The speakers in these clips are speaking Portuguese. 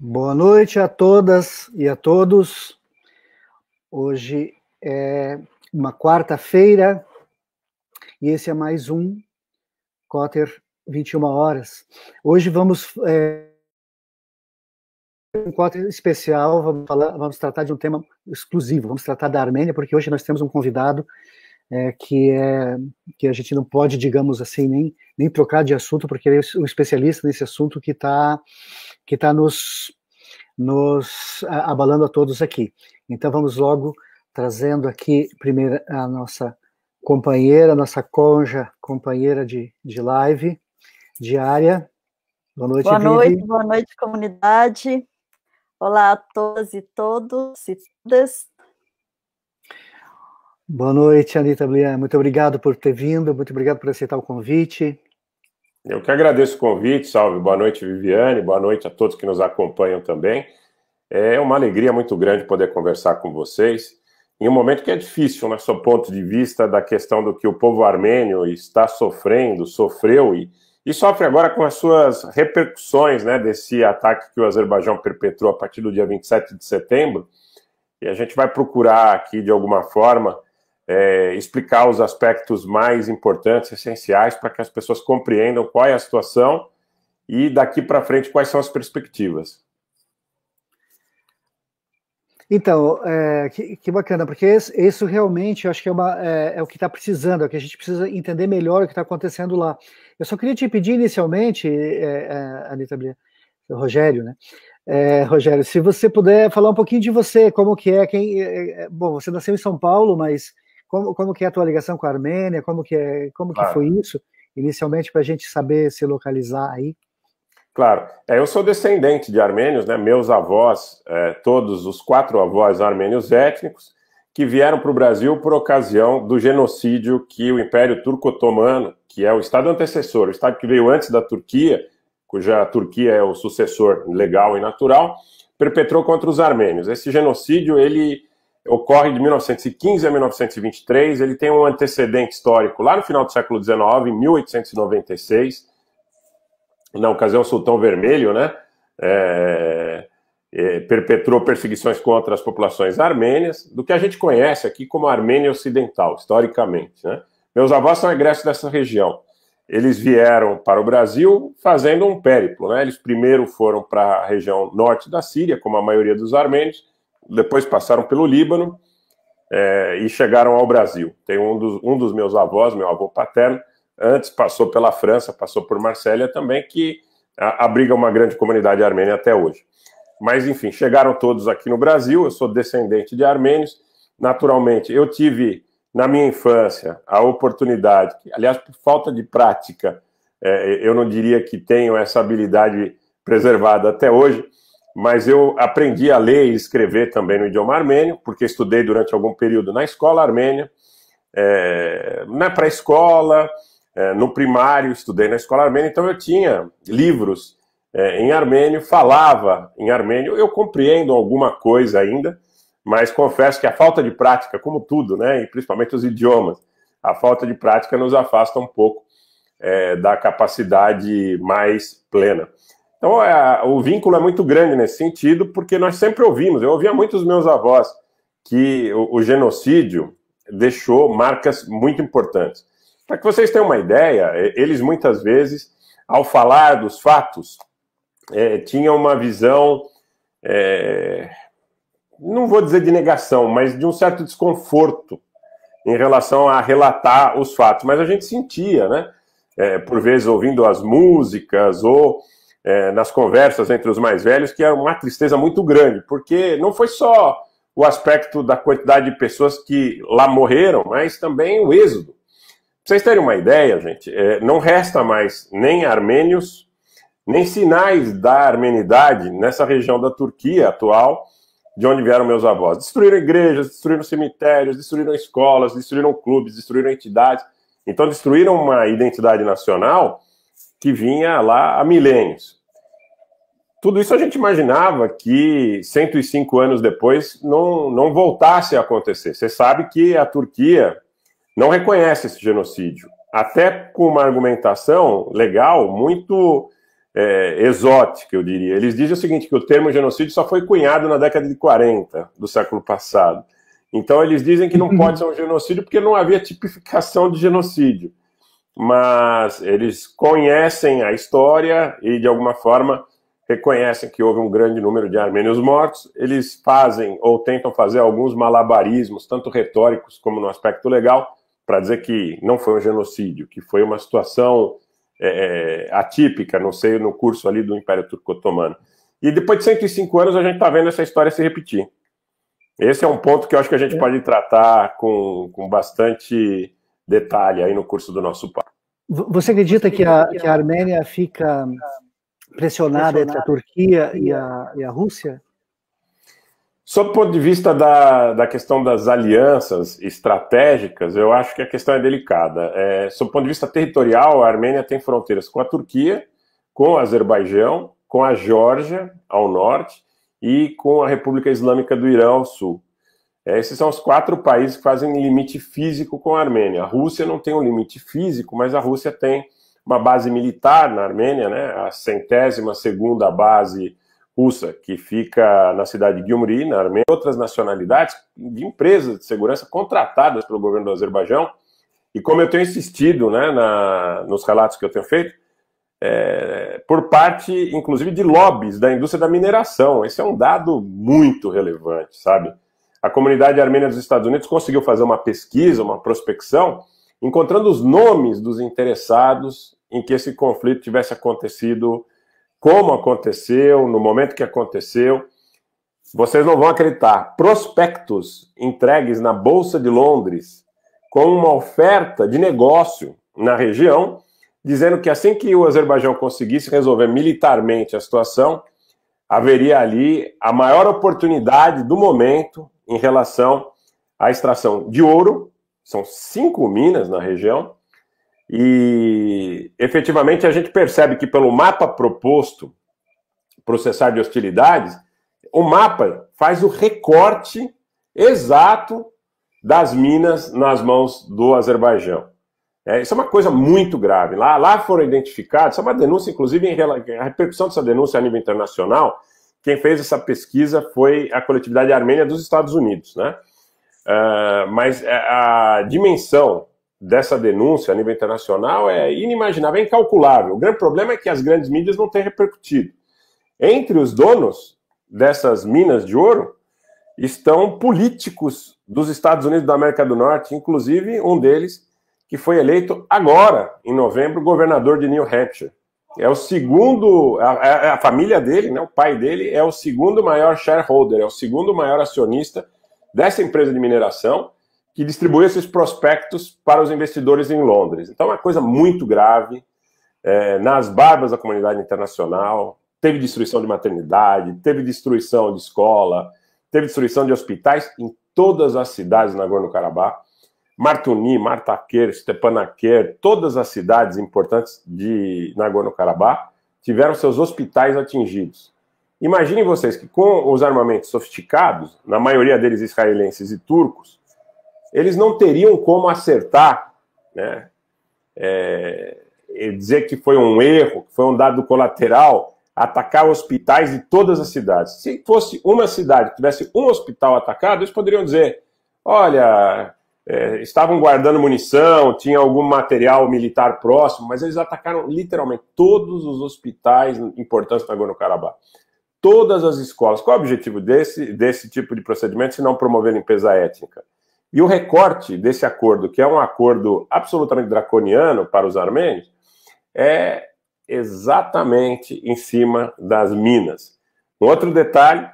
Boa noite a todas e a todos. Hoje é uma quarta-feira e esse é mais um Cotter 21 Horas. Hoje vamos. É, um Cotter especial, vamos, falar, vamos tratar de um tema exclusivo, vamos tratar da Armênia, porque hoje nós temos um convidado é, que é que a gente não pode, digamos assim, nem, nem trocar de assunto, porque ele é um especialista nesse assunto que está que está nos, nos abalando a todos aqui. Então vamos logo trazendo aqui primeiro a nossa companheira, nossa conja, companheira de, de live diária. Boa noite, Boa Vivi. noite, boa noite, comunidade. Olá a todas e todos e todas. Boa noite, Anitta Blian. Muito obrigado por ter vindo, muito obrigado por aceitar o convite. Eu que agradeço o convite, salve, boa noite, Viviane, boa noite a todos que nos acompanham também. É uma alegria muito grande poder conversar com vocês em um momento que é difícil, no né, seu ponto de vista da questão do que o povo armênio está sofrendo, sofreu e, e sofre agora com as suas repercussões né, desse ataque que o Azerbaijão perpetrou a partir do dia 27 de setembro. E a gente vai procurar aqui, de alguma forma, é, explicar os aspectos mais importantes, essenciais, para que as pessoas compreendam qual é a situação e daqui para frente quais são as perspectivas. Então, é, que, que, bacana, porque isso realmente eu acho que é, uma, é, é o que está precisando, é o que a gente precisa entender melhor o que está acontecendo lá. Eu só queria te pedir inicialmente, é, é Anitta Rogério, né? É, Rogério, se você puder falar um pouquinho de você, como que é, quem. É, bom, você nasceu em São Paulo, mas como, como que é a tua ligação com a Armênia? Como que, é, como claro. foi isso, inicialmente, para a gente saber se localizar aí? Claro, é, eu sou descendente de armênios, né? meus avós, é, todos os quatro avós armênios étnicos, que vieram para o Brasil por ocasião do genocídio que o Império Turco-Otomano, que é o Estado antecessor, o Estado que veio antes da Turquia, cuja Turquia é o sucessor legal e natural, perpetrou contra os armênios. Esse genocídio ele ocorre de 1915 a 1923, ele tem um antecedente histórico lá no final do século XIX, em 1896, na ocasião Sultão Vermelho, né? É, é, perpetrou perseguições contra as populações armênias, do que a gente conhece aqui como Armênia Ocidental, historicamente. Né? Meus avós são egressos dessa região. Eles vieram para o Brasil fazendo um périplo. Né? Eles primeiro foram para a região norte da Síria, como a maioria dos armênios, depois passaram pelo Líbano é, e chegaram ao Brasil. Tem um dos, um dos meus avós, meu avô paterno, antes passou pela França, passou por Marsella também, que abriga uma grande comunidade armênia até hoje. Mas, enfim, chegaram todos aqui no Brasil, eu sou descendente de armênios, naturalmente. Eu tive, na minha infância, a oportunidade, aliás, por falta de prática, é, eu não diria que tenho essa habilidade preservada até hoje, mas eu aprendi a ler e escrever também no idioma armênio, porque estudei durante algum período na escola armênia, é, na pré-escola, é, no primário, estudei na escola armênia, então eu tinha livros é, em armênio, falava em armênio, eu compreendo alguma coisa ainda, mas confesso que a falta de prática, como tudo, né, e principalmente os idiomas, a falta de prática nos afasta um pouco da capacidade mais plena. Então, é, o vínculo é muito grande nesse sentido, porque nós sempre ouvimos, eu ouvia muitos meus avós, que o, o genocídio deixou marcas muito importantes. Para que vocês tenham uma ideia, eles muitas vezes, ao falar dos fatos, é, tinham uma visão, é, não vou dizer de negação, mas de um certo desconforto em relação a relatar os fatos. Mas a gente sentia, né? É, por vezes ouvindo as músicas ou é, nas conversas entre os mais velhos, que é uma tristeza muito grande, porque não foi só o aspecto da quantidade de pessoas que lá morreram, mas também o êxodo. Pra vocês terem uma ideia, gente, é, não resta mais nem armênios, nem sinais da armenidade nessa região da Turquia atual, de onde vieram meus avós. Destruíram igrejas, destruíram cemitérios, destruíram escolas, destruíram clubes, destruíram entidades. Então, destruíram uma identidade nacional que vinha lá há milênios tudo isso a gente imaginava que 105 anos depois não, não voltasse a acontecer. Você sabe que a Turquia não reconhece esse genocídio, até com uma argumentação legal muito é, exótica, eu diria. Eles dizem o seguinte: que o termo genocídio só foi cunhado na década de 40 do século passado. Então eles dizem que não uhum. pode ser um genocídio porque não havia tipificação de genocídio. Mas eles conhecem a história e, de alguma forma, reconhecem que houve um grande número de armênios mortos, eles fazem ou tentam fazer alguns malabarismos, tanto retóricos como no aspecto legal, para dizer que não foi um genocídio, que foi uma situação é, é atípica, não sei, no curso ali do Império Turco-Otomano. E depois de 105 anos a gente está vendo essa história se repetir. Esse é um ponto que eu acho que a gente é. pode tratar com, com bastante detalhe aí no curso do nosso papo. Você acredita que a, que a Armênia fica pressionada entre a Turquia e a, e a Rússia? Sob o ponto de vista da, da questão das alianças estratégicas, eu acho que a questão é delicada. É, sob o ponto de vista territorial, a Armênia tem fronteiras com a Turquia, com o Azerbaijão, com a Geórgia, ao norte, e com a República Islâmica do Irã, ao sul. É, esses são os quatro países que fazem limite físico com a Armênia. A Rússia não tem um limite físico, mas a Rússia tem uma base militar na Armênia, né, a centésima segunda base russa, que fica na cidade de Gyumri, na Armênia, outras nacionalidades de empresas de segurança contratadas pelo governo do Azerbaijão. E como eu tenho insistido né, na, nos relatos que eu tenho feito, é, por parte, inclusive, de lobbies da indústria da mineração. Esse é um dado muito relevante, sabe? A comunidade armênia dos Estados Unidos conseguiu fazer uma pesquisa, uma prospecção, encontrando os nomes dos interessados em que esse conflito tivesse acontecido como aconteceu, no momento que aconteceu. Vocês não vão acreditar. Prospectos entregues na Bolsa de Londres com uma oferta de negócio na região, dizendo que assim que o Azerbaijão conseguisse resolver militarmente a situação, haveria ali a maior oportunidade do momento em relação à extração de ouro. São cinco minas na região e efetivamente a gente percebe que pelo mapa proposto, processar de hostilidades, o mapa faz o recorte exato das minas nas mãos do Azerbaijão. É, isso é uma coisa muito grave. Lá, lá foram identificados, isso é uma denúncia, inclusive, em, a repercussão dessa denúncia a nível internacional, quem fez essa pesquisa foi a coletividade armênia dos Estados Unidos, né? Uh, mas é, a dimensão dessa denúncia a nível internacional é inimaginável, é incalculável. O grande problema é que as grandes mídias não têm repercutido. Entre os donos dessas minas de ouro estão políticos dos Estados Unidos da América do Norte, inclusive um deles que foi eleito agora, em novembro, governador de New Hampshire. É o segundo, a, a família dele, né, o pai dele, é o segundo maior shareholder, é o segundo maior acionista dessa empresa de mineração que distribui esses prospectos para os investidores em Londres. Então, é uma coisa muito grave, é, nas barbas da comunidade internacional, teve destruição de maternidade, teve destruição de escola, teve destruição de hospitais em todas as cidades de Nagorno-Karabakh. Martuni, Martaquer, Stepanaquer, todas as cidades importantes de Nagorno-Karabakh tiveram seus hospitais atingidos. Imaginem vocês que com os armamentos sofisticados, na maioria deles israelenses e turcos, eles não teriam como acertar, né? É, dizer que foi um erro, que foi um dado colateral, atacar hospitais de todas as cidades. Se fosse uma cidade tivesse um hospital atacado, eles poderiam dizer: olha, é, estavam guardando munição, tinha algum material militar próximo, mas eles atacaram literalmente todos os hospitais importantes do Nagorno-Karabakh. Todas as escolas. Qual é o objetivo desse, desse tipo de procedimento se não promover limpeza étnica? E o recorte desse acordo, que é um acordo absolutamente draconiano para os armênios, é exatamente em cima das minas. Um outro detalhe,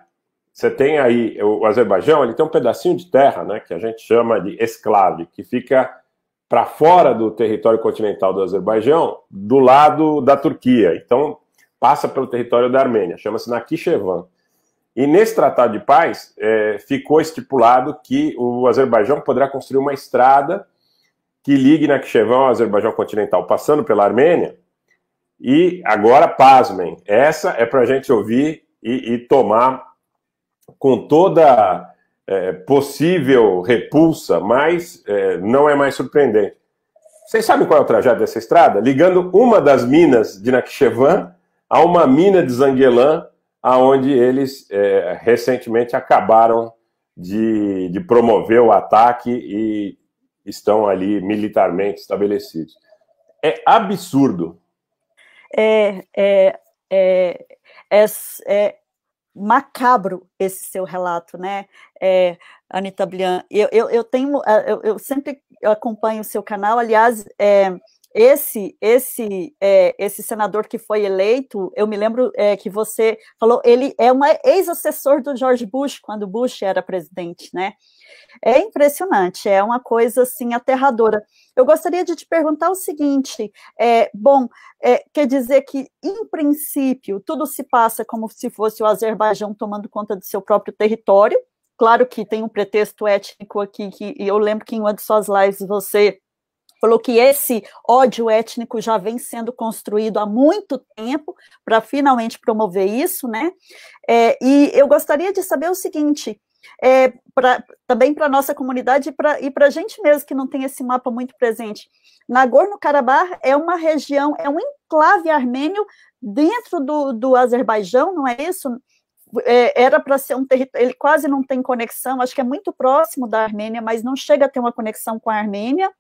você tem aí o Azerbaijão, ele tem um pedacinho de terra, né, que a gente chama de esclave, que fica para fora do território continental do Azerbaijão, do lado da Turquia. Então, passa pelo território da Armênia, chama-se Nakhichevan. E nesse tratado de paz é, ficou estipulado que o Azerbaijão poderá construir uma estrada que ligue Nakhchevão ao Azerbaijão continental, passando pela Armênia. E agora, pasmem, essa é para a gente ouvir e, e, tomar com toda é, possível repulsa, mas é, não é mais surpreendente. Vocês sabem qual é o trajeto dessa estrada? Ligando uma das minas de Nakhchevan a uma mina de Zanguelan aonde eles é, recentemente acabaram de, de, promover o ataque e estão ali militarmente estabelecidos. É absurdo. É, é, é, é, é macabro esse seu relato, né, é, Anitta Blian? Eu, eu, eu tenho, eu, eu sempre acompanho o seu canal, aliás, é, esse esse é, esse senador que foi eleito, eu me lembro é, que você falou, ele é um ex-assessor do George Bush quando Bush era presidente, né? É impressionante, é uma coisa assim aterradora. Eu gostaria de te perguntar o seguinte: é, bom, é, quer dizer que, em princípio, tudo se passa como se fosse o Azerbaijão tomando conta do seu próprio território. Claro que tem um pretexto étnico aqui, que eu lembro que em uma de suas lives você falou que esse ódio étnico já vem sendo construído há muito tempo para finalmente promover isso, né? É, e eu gostaria de saber o seguinte. É, pra, também para a nossa comunidade e para a gente mesmo que não tem esse mapa muito presente. Nagorno-Karabakh é uma região, é um enclave armênio dentro do, do Azerbaijão, não é isso? É, era para ser um território, ele quase não tem conexão, acho que é muito próximo da Armênia, mas não chega a ter uma conexão com a Armênia.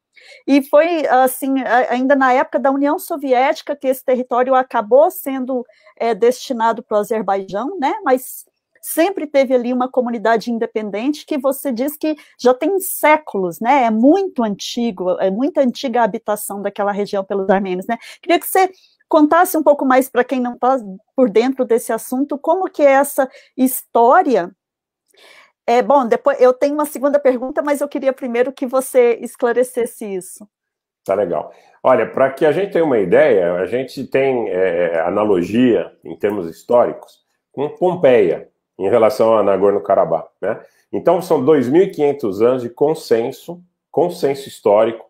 E foi assim, ainda na época da União Soviética, que esse território acabou sendo é, destinado para o Azerbaijão, né? Mas sempre teve ali uma comunidade independente que você diz que já tem séculos, né? É muito antigo, é muito antiga a habitação daquela região pelos armênios, né? Queria que você contasse um pouco mais para quem não está por dentro desse assunto, como que é essa história é, bom, depois eu tenho uma segunda pergunta, mas eu queria primeiro que você esclarecesse isso. Tá legal. Olha, para que a gente tenha uma ideia, a gente tem é, analogia em termos históricos com Pompeia em relação a Nagorno-Karabakh, né? Então são 2.500 anos de consenso, consenso histórico.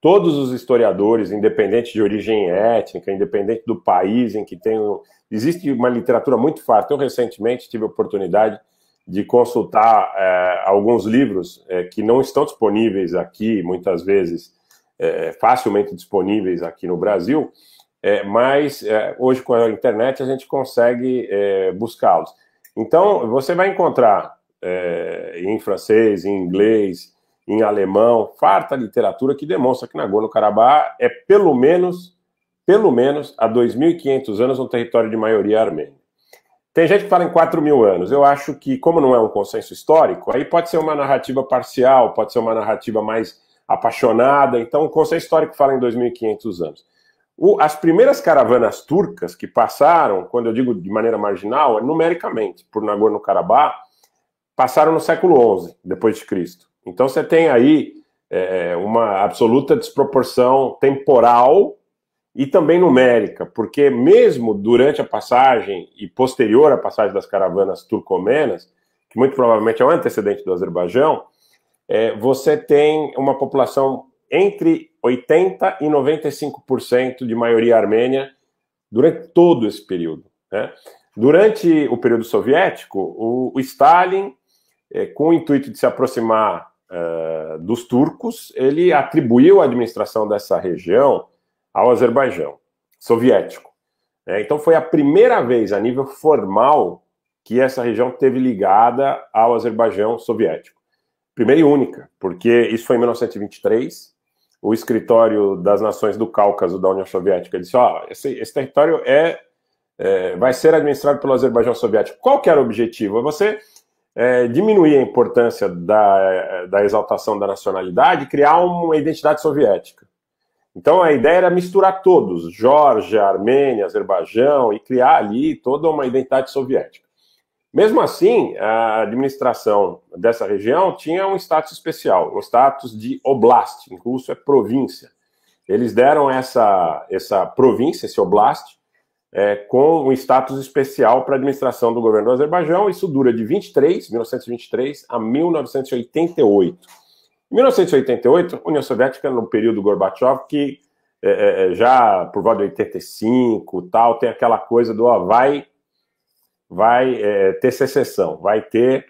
Todos os historiadores, independente de origem étnica, independente do país em que tem, existe uma literatura muito farta. Eu recentemente tive a oportunidade de consultar é, alguns livros é, que não estão disponíveis aqui, muitas vezes é, facilmente disponíveis aqui no Brasil, é, mas é, hoje com a internet a gente consegue é, buscá-los. Então, você vai encontrar em francês, em inglês, em alemão, farta literatura que demonstra que Nagorno-Karabakh é pelo menos, pelo menos há 2.500 anos um território de maioria armênia. Tem gente que fala em 4 mil anos. Eu acho que, como não é um consenso histórico, aí pode ser uma narrativa parcial, pode ser uma narrativa mais apaixonada. Então, o consenso histórico fala em 2.500 anos. O, as primeiras caravanas turcas que passaram, quando eu digo de maneira marginal, é numericamente, por Nagorno-Karabakh, passaram no século XI, depois de Cristo. Então você tem aí é, é uma absoluta desproporção temporal e também numérica, porque mesmo durante a passagem e posterior à passagem das caravanas turcomenas, que muito provavelmente é o um antecedente do Azerbaijão, é, você tem uma população entre 80% e 95% de maioria armênia durante todo esse período. Né? Durante o período soviético, o, o Stalin, é, com o intuito de se aproximar uh, dos turcos, ele atribuiu a administração dessa região ao Azerbaijão soviético. É, então foi a primeira vez a nível formal que essa região teve ligada ao Azerbaijão soviético. Primeira e única, porque isso foi em 1923. O escritório das Nações do Cáucaso da União Soviética disse: ó, oh, esse, esse, território é, é, vai ser administrado pelo Azerbaijão soviético. Qual que era o objetivo? É você é, diminuir a importância da, da exaltação da nacionalidade, criar uma identidade soviética. Então a ideia era misturar todos, Georgia, Armênia, Azerbaijão, e criar ali toda uma identidade soviética. Mesmo assim, a administração dessa região tinha um status especial, o status de oblast, em russo é província. Eles deram essa, essa província, esse oblast, é, com um status especial para a administração do governo do Azerbaijão. Isso dura de 23, 1923 a 1988. Em 1988, União Soviética, no período Gorbachev, que é, é, é, já por volta de 85 tal, tem aquela coisa do ó, vai, vai é, ter secessão, vai ter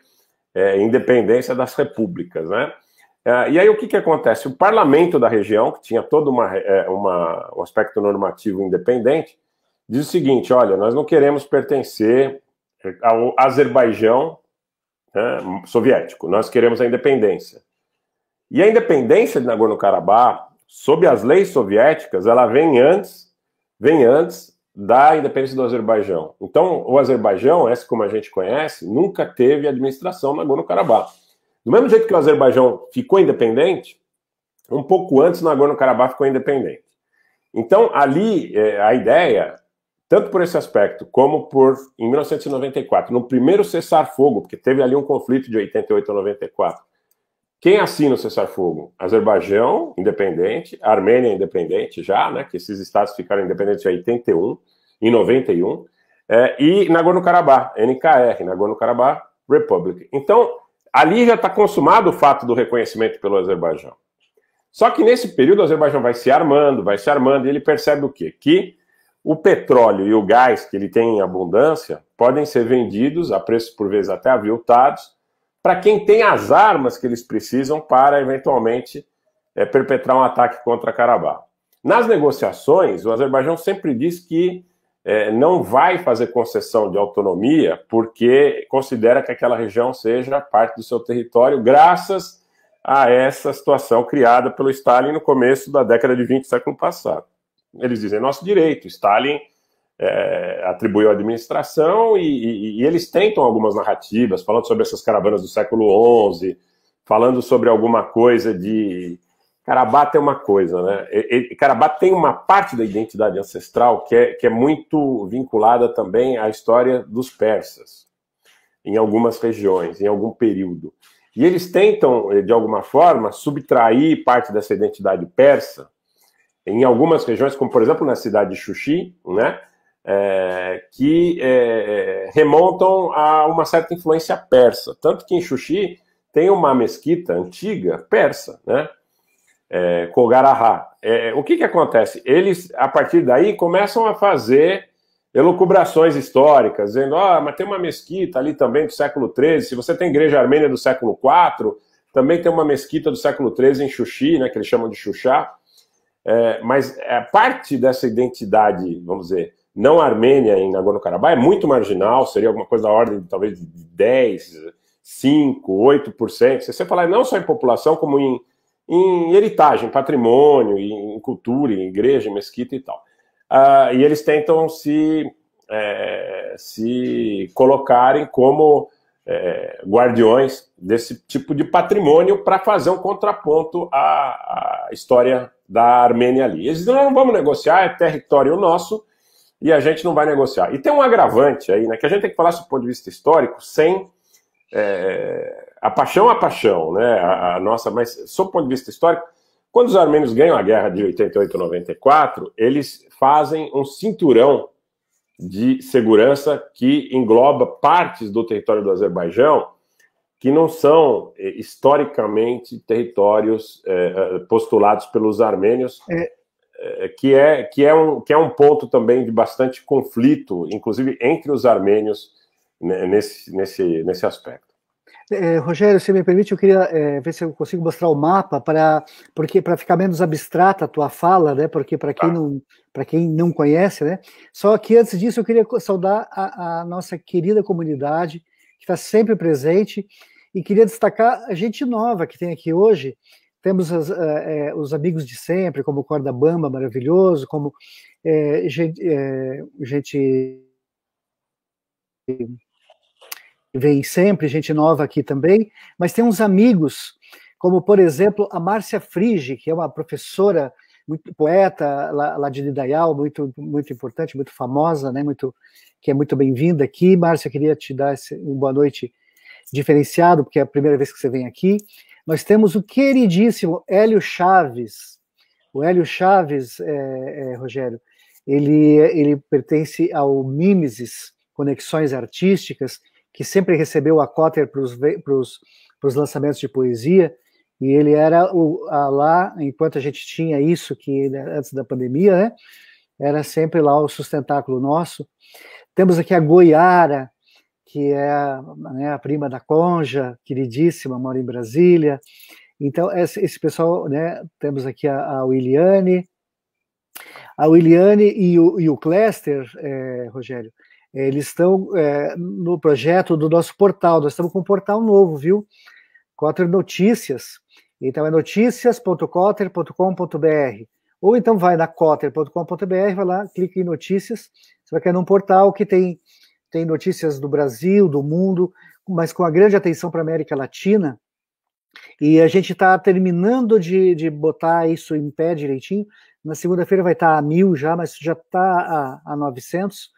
é, independência das repúblicas, né? É, e aí o que, que acontece? O parlamento da região, que tinha todo uma, uma, um aspecto normativo independente, diz o seguinte, olha, nós não queremos pertencer ao Azerbaijão né, soviético, nós queremos a independência. E a independência de Nagorno-Karabakh, sob as leis soviéticas, ela vem antes, vem antes da independência do Azerbaijão. Então, o Azerbaijão, esse como a gente conhece, nunca teve administração Nagorno-Karabakh. Do mesmo jeito que o Azerbaijão ficou independente, um pouco antes Nagorno-Karabakh ficou independente. Então, ali, é, a ideia, tanto por esse aspecto, como por, em 1994, no primeiro cessar-fogo, porque teve ali um conflito de 88 a 94, quem assina o cessar-fogo? Azerbaijão, independente, Armênia, independente já, né? Que esses estados ficaram independentes em 81, em 91, é, e Nagorno-Karabakh, NKR, Nagorno-Karabakh Republic. Então, ali já está consumado o fato do reconhecimento pelo Azerbaijão. Só que nesse período o Azerbaijão vai se armando, vai se armando, e ele percebe o quê? Que o petróleo e o gás que ele tem em abundância podem ser vendidos a preços por vezes até aviltados para quem tem as armas que eles precisam para, eventualmente, é, perpetrar um ataque contra Karabakh. Nas negociações, o Azerbaijão sempre diz que é, não vai fazer concessão de autonomia porque considera que aquela região seja parte do seu território, graças a essa situação criada pelo Stalin no começo da década de 20 do século passado. Eles dizem nosso direito, Stalin é, atribuiu à administração, e, e, e, eles tentam algumas narrativas, falando sobre essas caravanas do século XI, falando sobre alguma coisa de. Carabato é uma coisa, né? E, tem uma parte da identidade ancestral que é, que é muito vinculada também à história dos persas, em algumas regiões, em algum período. E eles tentam, eh, de alguma forma, subtrair parte dessa identidade persa em algumas regiões, como por exemplo na cidade de Xuxi, né? é, que é, é, remontam a uma certa influência persa. Tanto que em Xuxi tem uma mesquita antiga persa, né? É, Kogarahá. É, o que, que acontece? Eles, a partir daí, começam a fazer elucubrações históricas, dizendo, ah, mas tem uma mesquita ali também do século XIII, se você tem igreja armênia do século IV, também tem uma mesquita do século XIII em Xuxi, né, que eles chamam de Xuxá, é, mas é parte dessa identidade, vamos dizer, não Armênia em Nagorno-Karabakh é muito marginal, seria alguma coisa da ordem de talvez de 10, 5, 8%. Se você falar não só em população, como em, em heritagem, patrimônio, em cultura, em igreja, em mesquita e tal. Uh, e eles tentam se, é, se colocarem como é, guardiões desse tipo de patrimônio para fazer um contraponto à, à história da Armênia ali. Eles não, não vamos negociar, é território nosso, e a gente não vai negociar. E tem um agravante aí, né, que a gente tem que falar do ponto de vista histórico sem. É, a paixão a paixão, né? A, a nossa, mas sob o ponto de vista histórico, quando os armênios ganham a guerra de 88 94, eles fazem um cinturão de segurança que engloba partes do território do Azerbaijão que não são eh, historicamente territórios é, postulados pelos armênios. É, é, é, que é, que, é um, que é um ponto também de bastante conflito, inclusive entre os armênios, né, nesse, nesse, nesse aspecto. É, Rogério, se me permite, eu queria é, ver se eu consigo mostrar o mapa para porque para ficar menos abstrata a tua fala, né? Porque para quem tá. não para quem não conhece, né? Só que antes disso eu queria saudar a, a nossa querida comunidade que está sempre presente e queria destacar a gente nova que tem aqui hoje temos as, é, os amigos de sempre, como Corda Bamba, maravilhoso, como é, gente, é, gente vem sempre, gente nova aqui também, mas tem uns amigos, como por exemplo a Márcia Frige, que é uma professora, muito poeta lá, lá de Nidaial, muito, muito importante, muito famosa, né, muito, que é muito bem-vinda aqui. Márcia, queria te dar esse, uma boa noite diferenciado, porque é a primeira vez que você vem aqui. Nós temos o queridíssimo Hélio Chaves. O Hélio Chaves, é, é, Rogério, ele, ele pertence ao Mimesis Conexões Artísticas, que sempre recebeu a Cotter para os lançamentos de poesia, e ele era o, a, lá, enquanto a gente tinha isso, que né, antes da pandemia, né? Era sempre lá o sustentáculo nosso. Temos aqui a Goiara, que é né, a prima da Conja, queridíssima, mora em Brasília. Então, esse, esse pessoal, né, temos aqui a, a Williane, a Williane e o, e o Cléster, é, Rogério, eles estão é, no projeto do nosso portal, nós estamos com um portal novo, viu? Cotter Notícias, então é notícias.cotter.com.br ou então vai na cotter.com.br, vai lá, clica em notícias, você vai cair num portal que tem tem notícias do Brasil, do mundo, mas com a grande atenção para a América Latina. E a gente está terminando de, de botar isso em pé direitinho. Na segunda-feira vai estar tá a mil já, mas já está a, a 900,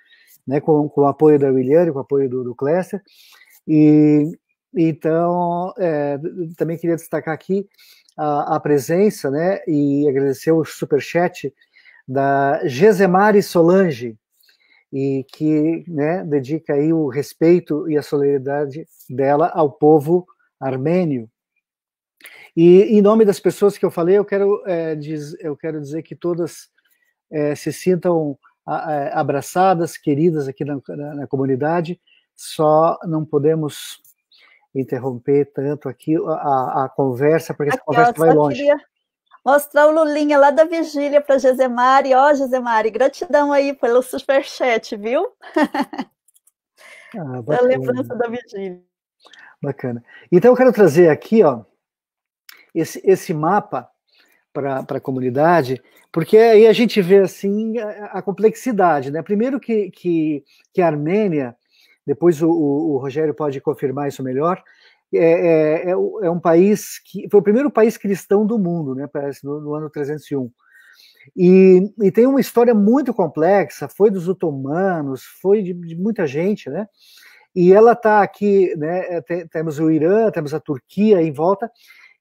né, com, com o apoio da e com o apoio do, do Cléster. E então, é, também queria destacar aqui a, a, presença, né, e agradecer o superchat da Gesemari Solange, e que né, dedica aí o respeito e a solidariedade dela ao povo armênio. E em nome das pessoas que eu falei, eu quero, é, diz, eu quero dizer que todas é, se sintam é, abraçadas, queridas aqui na, na, na comunidade, só não podemos interromper tanto aqui a, a conversa, porque essa conversa vai longe. Queria, mostrar o Lulinha lá da vigília para Gesemari. Ó, oh, Gesemari, gratidão aí pelo superchat, viu? Ah, da lembrança da vigília. Bacana. Então eu quero trazer aqui, ó, esse, esse mapa para a comunidade, porque aí a gente vê assim a, a complexidade, né? Primeiro que, que, que a Armênia, depois o, o, o Rogério pode confirmar isso melhor, é, é, é, é, um país que foi o primeiro país cristão do mundo, né? Parece no, no ano 301. E, e, tem uma história muito complexa, foi dos otomanos, foi de, de muita gente, né? E ela está aqui, né? É, tem, temos o Irã, temos a Turquia em volta,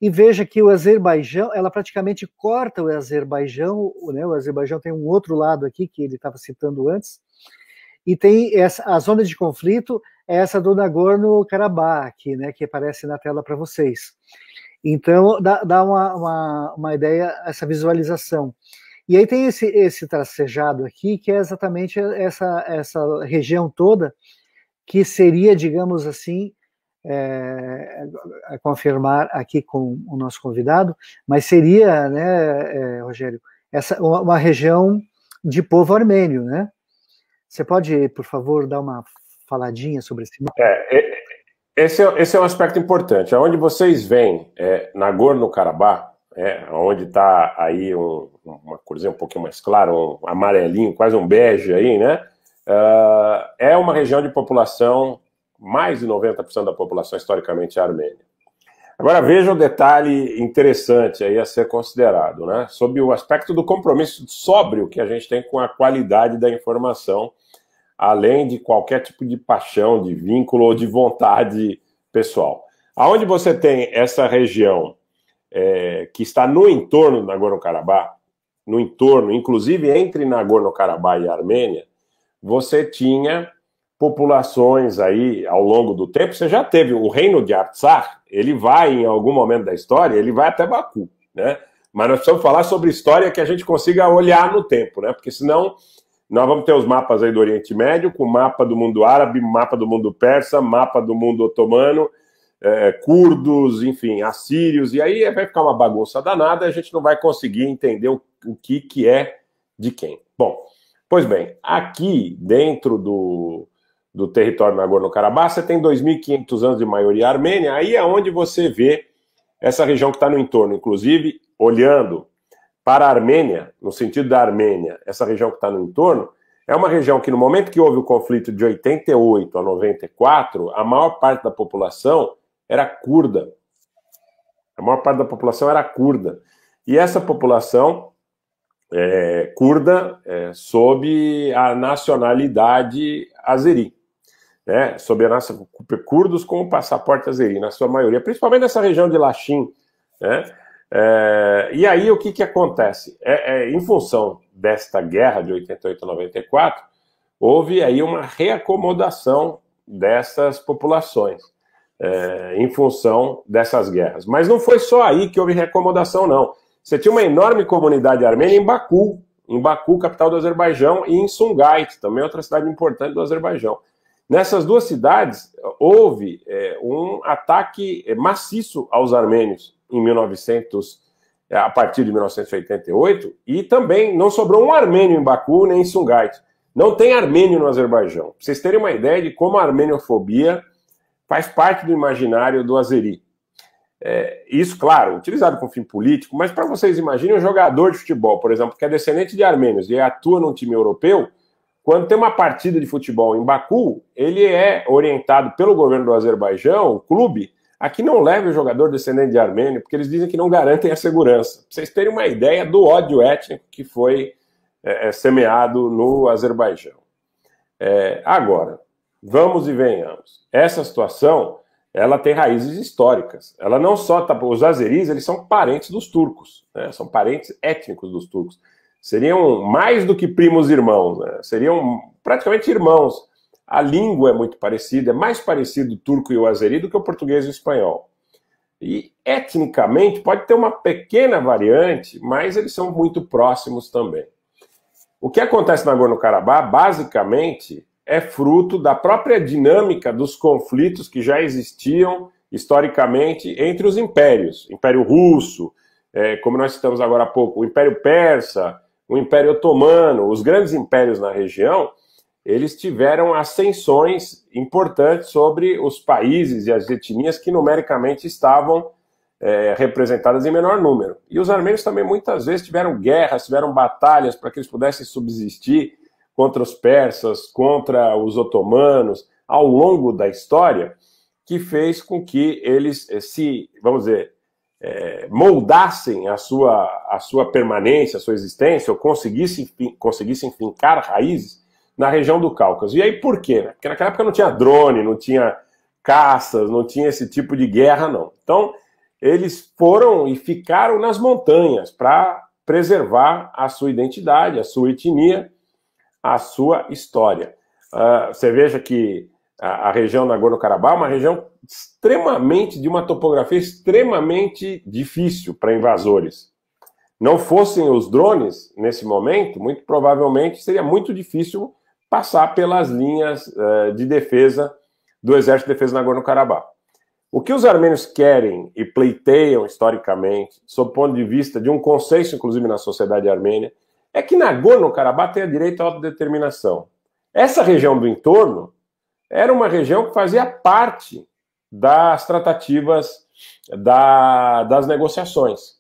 e veja que o Azerbaijão, ela praticamente corta o Azerbaijão, né? O Azerbaijão tem um outro lado aqui que ele estava citando antes, e tem essa, a zona de conflito é essa do Nagorno-Karabakh, né, que aparece na tela para vocês. Então, dá, dá uma, uma, uma, ideia essa visualização. E aí tem esse, esse tracejado aqui, que é exatamente essa, essa região toda, que seria, digamos assim, é, a confirmar aqui com o nosso convidado, mas seria, né, é, Rogério, essa, uma, uma região de povo armênio, né? Você pode, por favor, dar uma faladinha sobre esse mapa? É, é esse, é, esse é um aspecto importante. Aonde vocês veem, é, Nagorno-Karabakh, é, onde está aí um, uma corzinha um pouquinho mais clara, um amarelinho, quase um bege aí, né? Uh, é uma região de população, mais de 90% da população historicamente é armênia. Agora veja um detalhe interessante aí a ser considerado, né? Sobre o aspecto do compromisso sóbrio que a gente tem com a qualidade da informação, além de qualquer tipo de paixão, de vínculo ou de vontade pessoal. Aonde você tem essa região é, que está no entorno do Nagorno-Karabakh, no entorno, inclusive entre Nagorno-Karabakh e Armênia, você tinha populações aí ao longo do tempo. Você já teve o reino de Artsar, ele vai em algum momento da história, ele vai até Baku, né? Mas nós precisamos falar sobre história que a gente consiga olhar no tempo, né? Porque senão nós vamos ter os mapas aí do Oriente Médio, com mapa do mundo árabe, mapa do mundo persa, mapa do mundo otomano, é, curdos, enfim, assírios, e aí vai ficar uma bagunça danada e a gente não vai conseguir entender o, o que, que é de quem. Bom, pois bem, aqui dentro do, do território Nagorno-Karabakh, você tem 2.500 anos de maioria armênia, aí é onde você vê essa região que está no entorno. Inclusive, olhando para a Armênia, no sentido da Armênia, essa região que está no entorno, é uma região que, no momento que houve o conflito de 88 a 94, a maior parte da população era curda. A maior parte da população era curda. E essa população é, curda é, sob a nacionalidade azeri né, curdos com passaporte azeri, na sua maioria, principalmente nessa região de Lachim. Né? É, e aí o que, que acontece? É, é, em função desta guerra de 88 a 94, houve aí uma reacomodação dessas populações é, em função dessas guerras. Mas não foi só aí que houve reacomodação, não. Você tinha uma enorme comunidade armênia em Baku, em Baku, capital do Azerbaijão, e em Sungait, também outra cidade importante do Azerbaijão. Nessas duas cidades, houve é, um ataque é, maciço aos armênios em 1900, é, a partir de 1988, e também não sobrou um armênio em Baku nem em Sungait. Não tem armênio no Azerbaijão. Pra vocês terem uma ideia de como a armeniofobia faz parte do imaginário do azeri. É, isso, claro, utilizado com fim político, mas para vocês imaginem um jogador de futebol, por exemplo, que é descendente de armênios e atua num time europeu, quando tem uma partida de futebol em Baku, ele é orientado pelo governo do Azerbaijão, o clube, a que não leve o jogador descendente de armênio, porque eles dizem que não garantem a segurança. Pra vocês terem uma ideia do ódio étnico que foi é, é semeado no Azerbaijão. É, agora, vamos e venhamos. Essa situação ela tem raízes históricas. Ela não só tá, os azeris, eles são parentes dos turcos, né? são parentes étnicos dos turcos seriam mais do que primos irmãos, né? seriam praticamente irmãos. A língua é muito parecida, é mais parecido o turco e o azeri do que o português e o espanhol. E etnicamente pode ter uma pequena variante, mas eles são muito próximos também. O que acontece na Nagorno-Karabakh, basicamente, é fruto da própria dinâmica dos conflitos que já existiam historicamente entre os impérios. Império Russo, é, como nós citamos agora há pouco, o Império Persa, o Império Otomano, os grandes impérios na região, eles tiveram ascensões importantes sobre os países e as etnias que numericamente estavam é, representadas em menor número. E os armênios também muitas vezes tiveram guerras, tiveram batalhas para que eles pudessem subsistir contra os persas, contra os otomanos, ao longo da história, que fez com que eles eh, se, vamos dizer, é, moldassem a sua, a sua permanência, a sua existência, ou conseguissem, conseguissem fincar raízes na região do Cáucaso. E aí por quê? Né? Porque naquela época não tinha drone, não tinha caças, não tinha esse tipo de guerra, não. Então, eles foram e ficaram nas montanhas para preservar a sua identidade, a sua etnia, a sua história. Uh, você veja que a, a região Nagorno-Karabakh é uma região extremamente de uma topografia extremamente difícil para invasores. Não fossem os drones nesse momento, muito provavelmente seria muito difícil passar pelas linhas uh, de defesa do Exército de Defesa Nagorno-Karabakh. O que os armênios querem e pleiteiam historicamente, sob o ponto de vista de um consenso, inclusive na sociedade armênia, é que Nagorno-Karabakh tenha direito à autodeterminação. Essa região do entorno era uma região que fazia parte das tratativas, da, das negociações.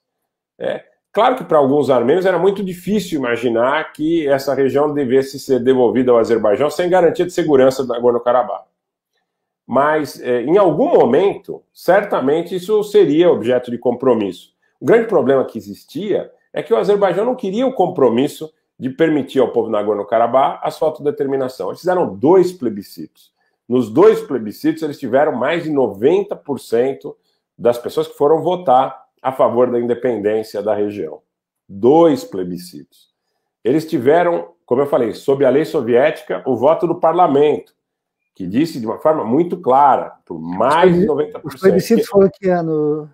É, claro que para alguns armênios era muito difícil imaginar que essa região devesse ser devolvida ao Azerbaijão sem garantia de segurança do Nagorno-Karabakh. Mas, é, em algum momento, certamente isso seria objeto de compromisso. O grande problema que existia é que o Azerbaijão não queria o compromisso de permitir ao povo Nagorno-Karabakh a sua autodeterminação. Eles fizeram dois plebiscitos. Nos dois plebiscitos, eles tiveram mais de 90% das pessoas que foram votar a favor da independência da região. Dois plebiscitos. Eles tiveram, como eu falei, sob a lei soviética, o voto do parlamento, que disse de uma forma muito clara, por mais de 90%. Os plebiscitos foram que ano?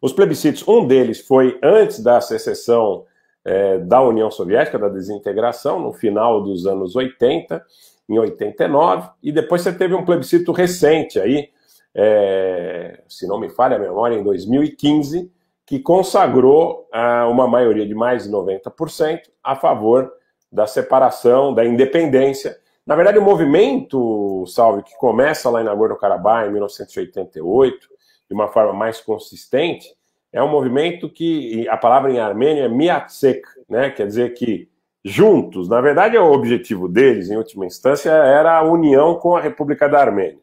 Os plebiscitos, um deles foi antes da secessão é, da União Soviética, da desintegração, no final dos anos 80, em 89, e depois você teve um plebiscito recente aí, é, se não me falha a memória, em 2015, que consagrou ah, uma maioria de mais de 90% a favor da separação, da independência. Na verdade, o movimento, Salve, que começa lá em Nagorno-Karabakh, em 1988, de uma forma mais consistente, é um movimento que, a palavra em armênio é miatsek, né? quer dizer que juntos. Na verdade, o objetivo deles, em última instância, era a união com a República da Armênia.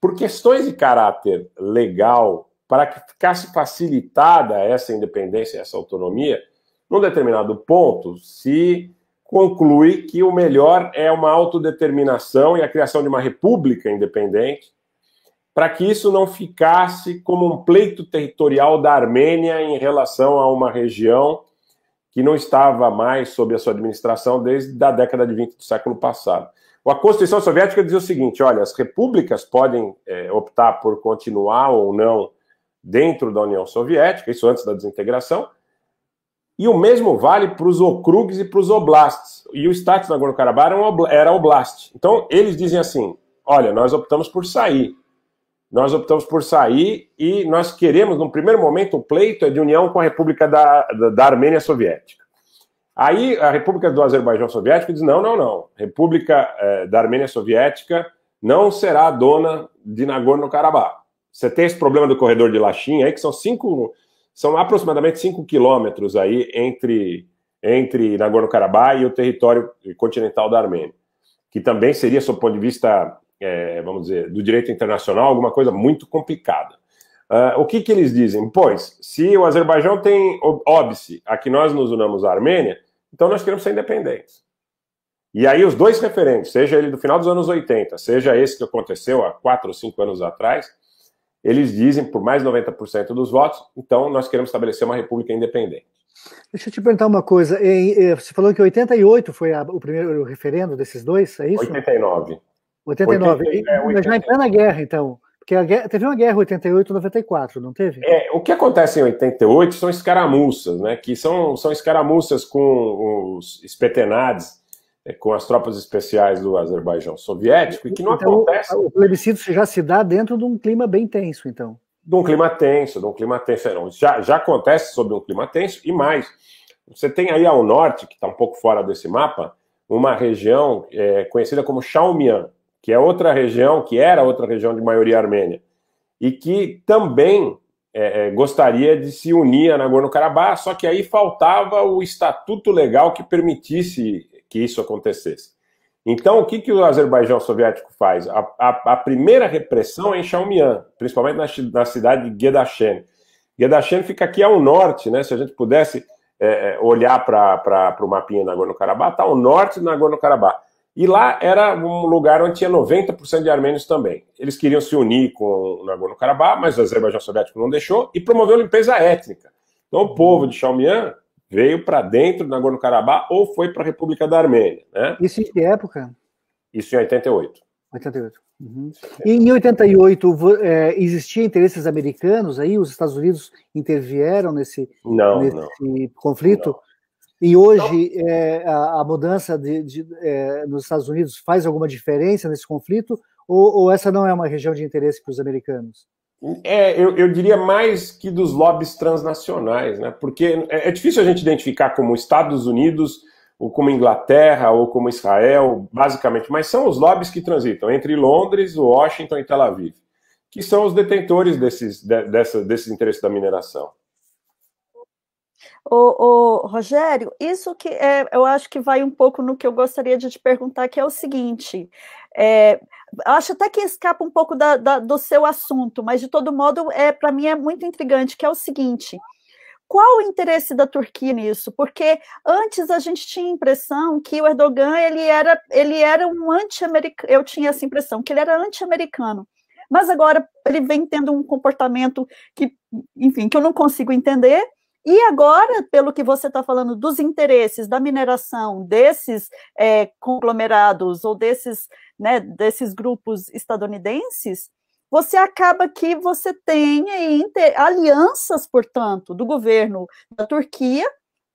Por questões de caráter legal, para que ficasse facilitada essa independência, essa autonomia, num determinado ponto se conclui que o melhor é uma autodeterminação e a criação de uma república independente, para que isso não ficasse como um pleito territorial da Armênia em relação a uma região que não estava mais sob a sua administração desde a década de 20 do século passado. A Constituição Soviética dizia o seguinte: olha, as repúblicas podem é, optar por continuar ou não dentro da União Soviética, isso antes da desintegração, e o mesmo vale para os okrugs e para os oblasts. E o status Nagorno-Karabakh era, um era oblast. Então, eles dizem assim: olha, nós optamos por sair nós optamos por sair e nós queremos, num primeiro momento, o um pleito é de união com a República da, da, da Armênia Soviética. Aí a República do Azerbaijão Soviético diz: não, não, não. República eh, da Armênia Soviética não será dona de Nagorno-Karabakh. Você tem esse problema do corredor de Lachin aí, que são cinco, são aproximadamente cinco quilômetros aí entre, entre Nagorno-Karabakh e o território continental da Armênia, que também seria, sob o ponto de vista é, vamos dizer, do direito internacional, alguma coisa muito complicada. Uh, o que, que eles dizem? Pois, se o Azerbaijão tem óbice a que nós nos unamos à Armênia, então nós queremos ser independentes. E aí os dois referentes, seja ele do final dos anos 80, seja esse que aconteceu há 4 ou 5 anos atrás, eles dizem, por mais 90% dos votos, então nós queremos estabelecer uma república independente. Deixa eu te perguntar uma coisa. Eh, você falou que 88 foi o primeiro referendo desses dois, é isso? 89. 89. 80, é, mas Já em plena guerra, então. Porque a guerra, teve uma guerra 88 94, não teve? É, o que acontece em 88 são escaramuças, né? Que são, são escaramuças com os espetenades, né, com as tropas especiais do Azerbaijão soviético, e que não então, acontece. O plebiscito já se dá dentro de um clima bem tenso, então. De um clima tenso, de um clima tenso. É, não, já, já acontece sob um clima tenso, e mais. Você tem aí ao norte, que está um pouco fora desse mapa, uma região é, conhecida como Xiaomian que é outra região, que era outra região de maioria armênia, e que também é, é, gostaria de se unir a Nagorno-Karabakh, só que aí faltava o estatuto legal que permitisse que isso acontecesse. Então, o que, que o Azerbaijão soviético faz? A, a, a primeira repressão é em Xiaomian, principalmente na, na cidade de Gedashen. Gedashen fica aqui ao norte, né? Se a gente pudesse é, é olhar para o mapinha Nagorno-Karabakh, está ao norte de Nagorno-Karabakh. E lá era um lugar onde tinha 90% de armênios também. Eles queriam se unir com o Nagorno-Karabakh, mas o Azerbaijão Soviético não deixou e promoveu limpeza étnica. Então, o uhum. povo de Xiaomian veio para dentro do Nagorno-Karabakh ou foi para a República da Armênia. Né? Isso em que época? Isso em 88. 88. Uhum. É. E em 88 é, existiam interesses americanos aí? Os Estados Unidos intervieram nesse, não, nesse não. conflito? Não. E hoje então é, a, a, mudança de, de, é, nos Estados Unidos faz alguma diferença nesse conflito? Ou, ou, essa não é uma região de interesse para os americanos? É, eu, eu, diria mais que dos lobbies transnacionais, né? Porque é, é difícil a gente identificar como Estados Unidos ou como Inglaterra ou como Israel, basicamente, mas são os lobbies que transitam entre Londres, Washington e Tel Aviv, que são os detentores desses, de, dessa, desses interesses da mineração. O, Rogério, isso que é, eu acho que vai um pouco no que eu gostaria de te perguntar, que é o seguinte. É, acho até que escapa um pouco da, da, do seu assunto, mas de todo modo, é para mim é muito intrigante, que é o seguinte. Qual o interesse da Turquia nisso? Porque antes a gente tinha a impressão que o Erdogan ele era, ele era um anti-americano. Eu tinha essa impressão que ele era anti-americano. Mas agora ele vem tendo um comportamento que, enfim, que eu não consigo entender. E agora, pelo que você está falando dos interesses da mineração desses é, conglomerados ou desses, né, desses grupos estadunidenses, você acaba que você tem alianças, portanto, do governo da Turquia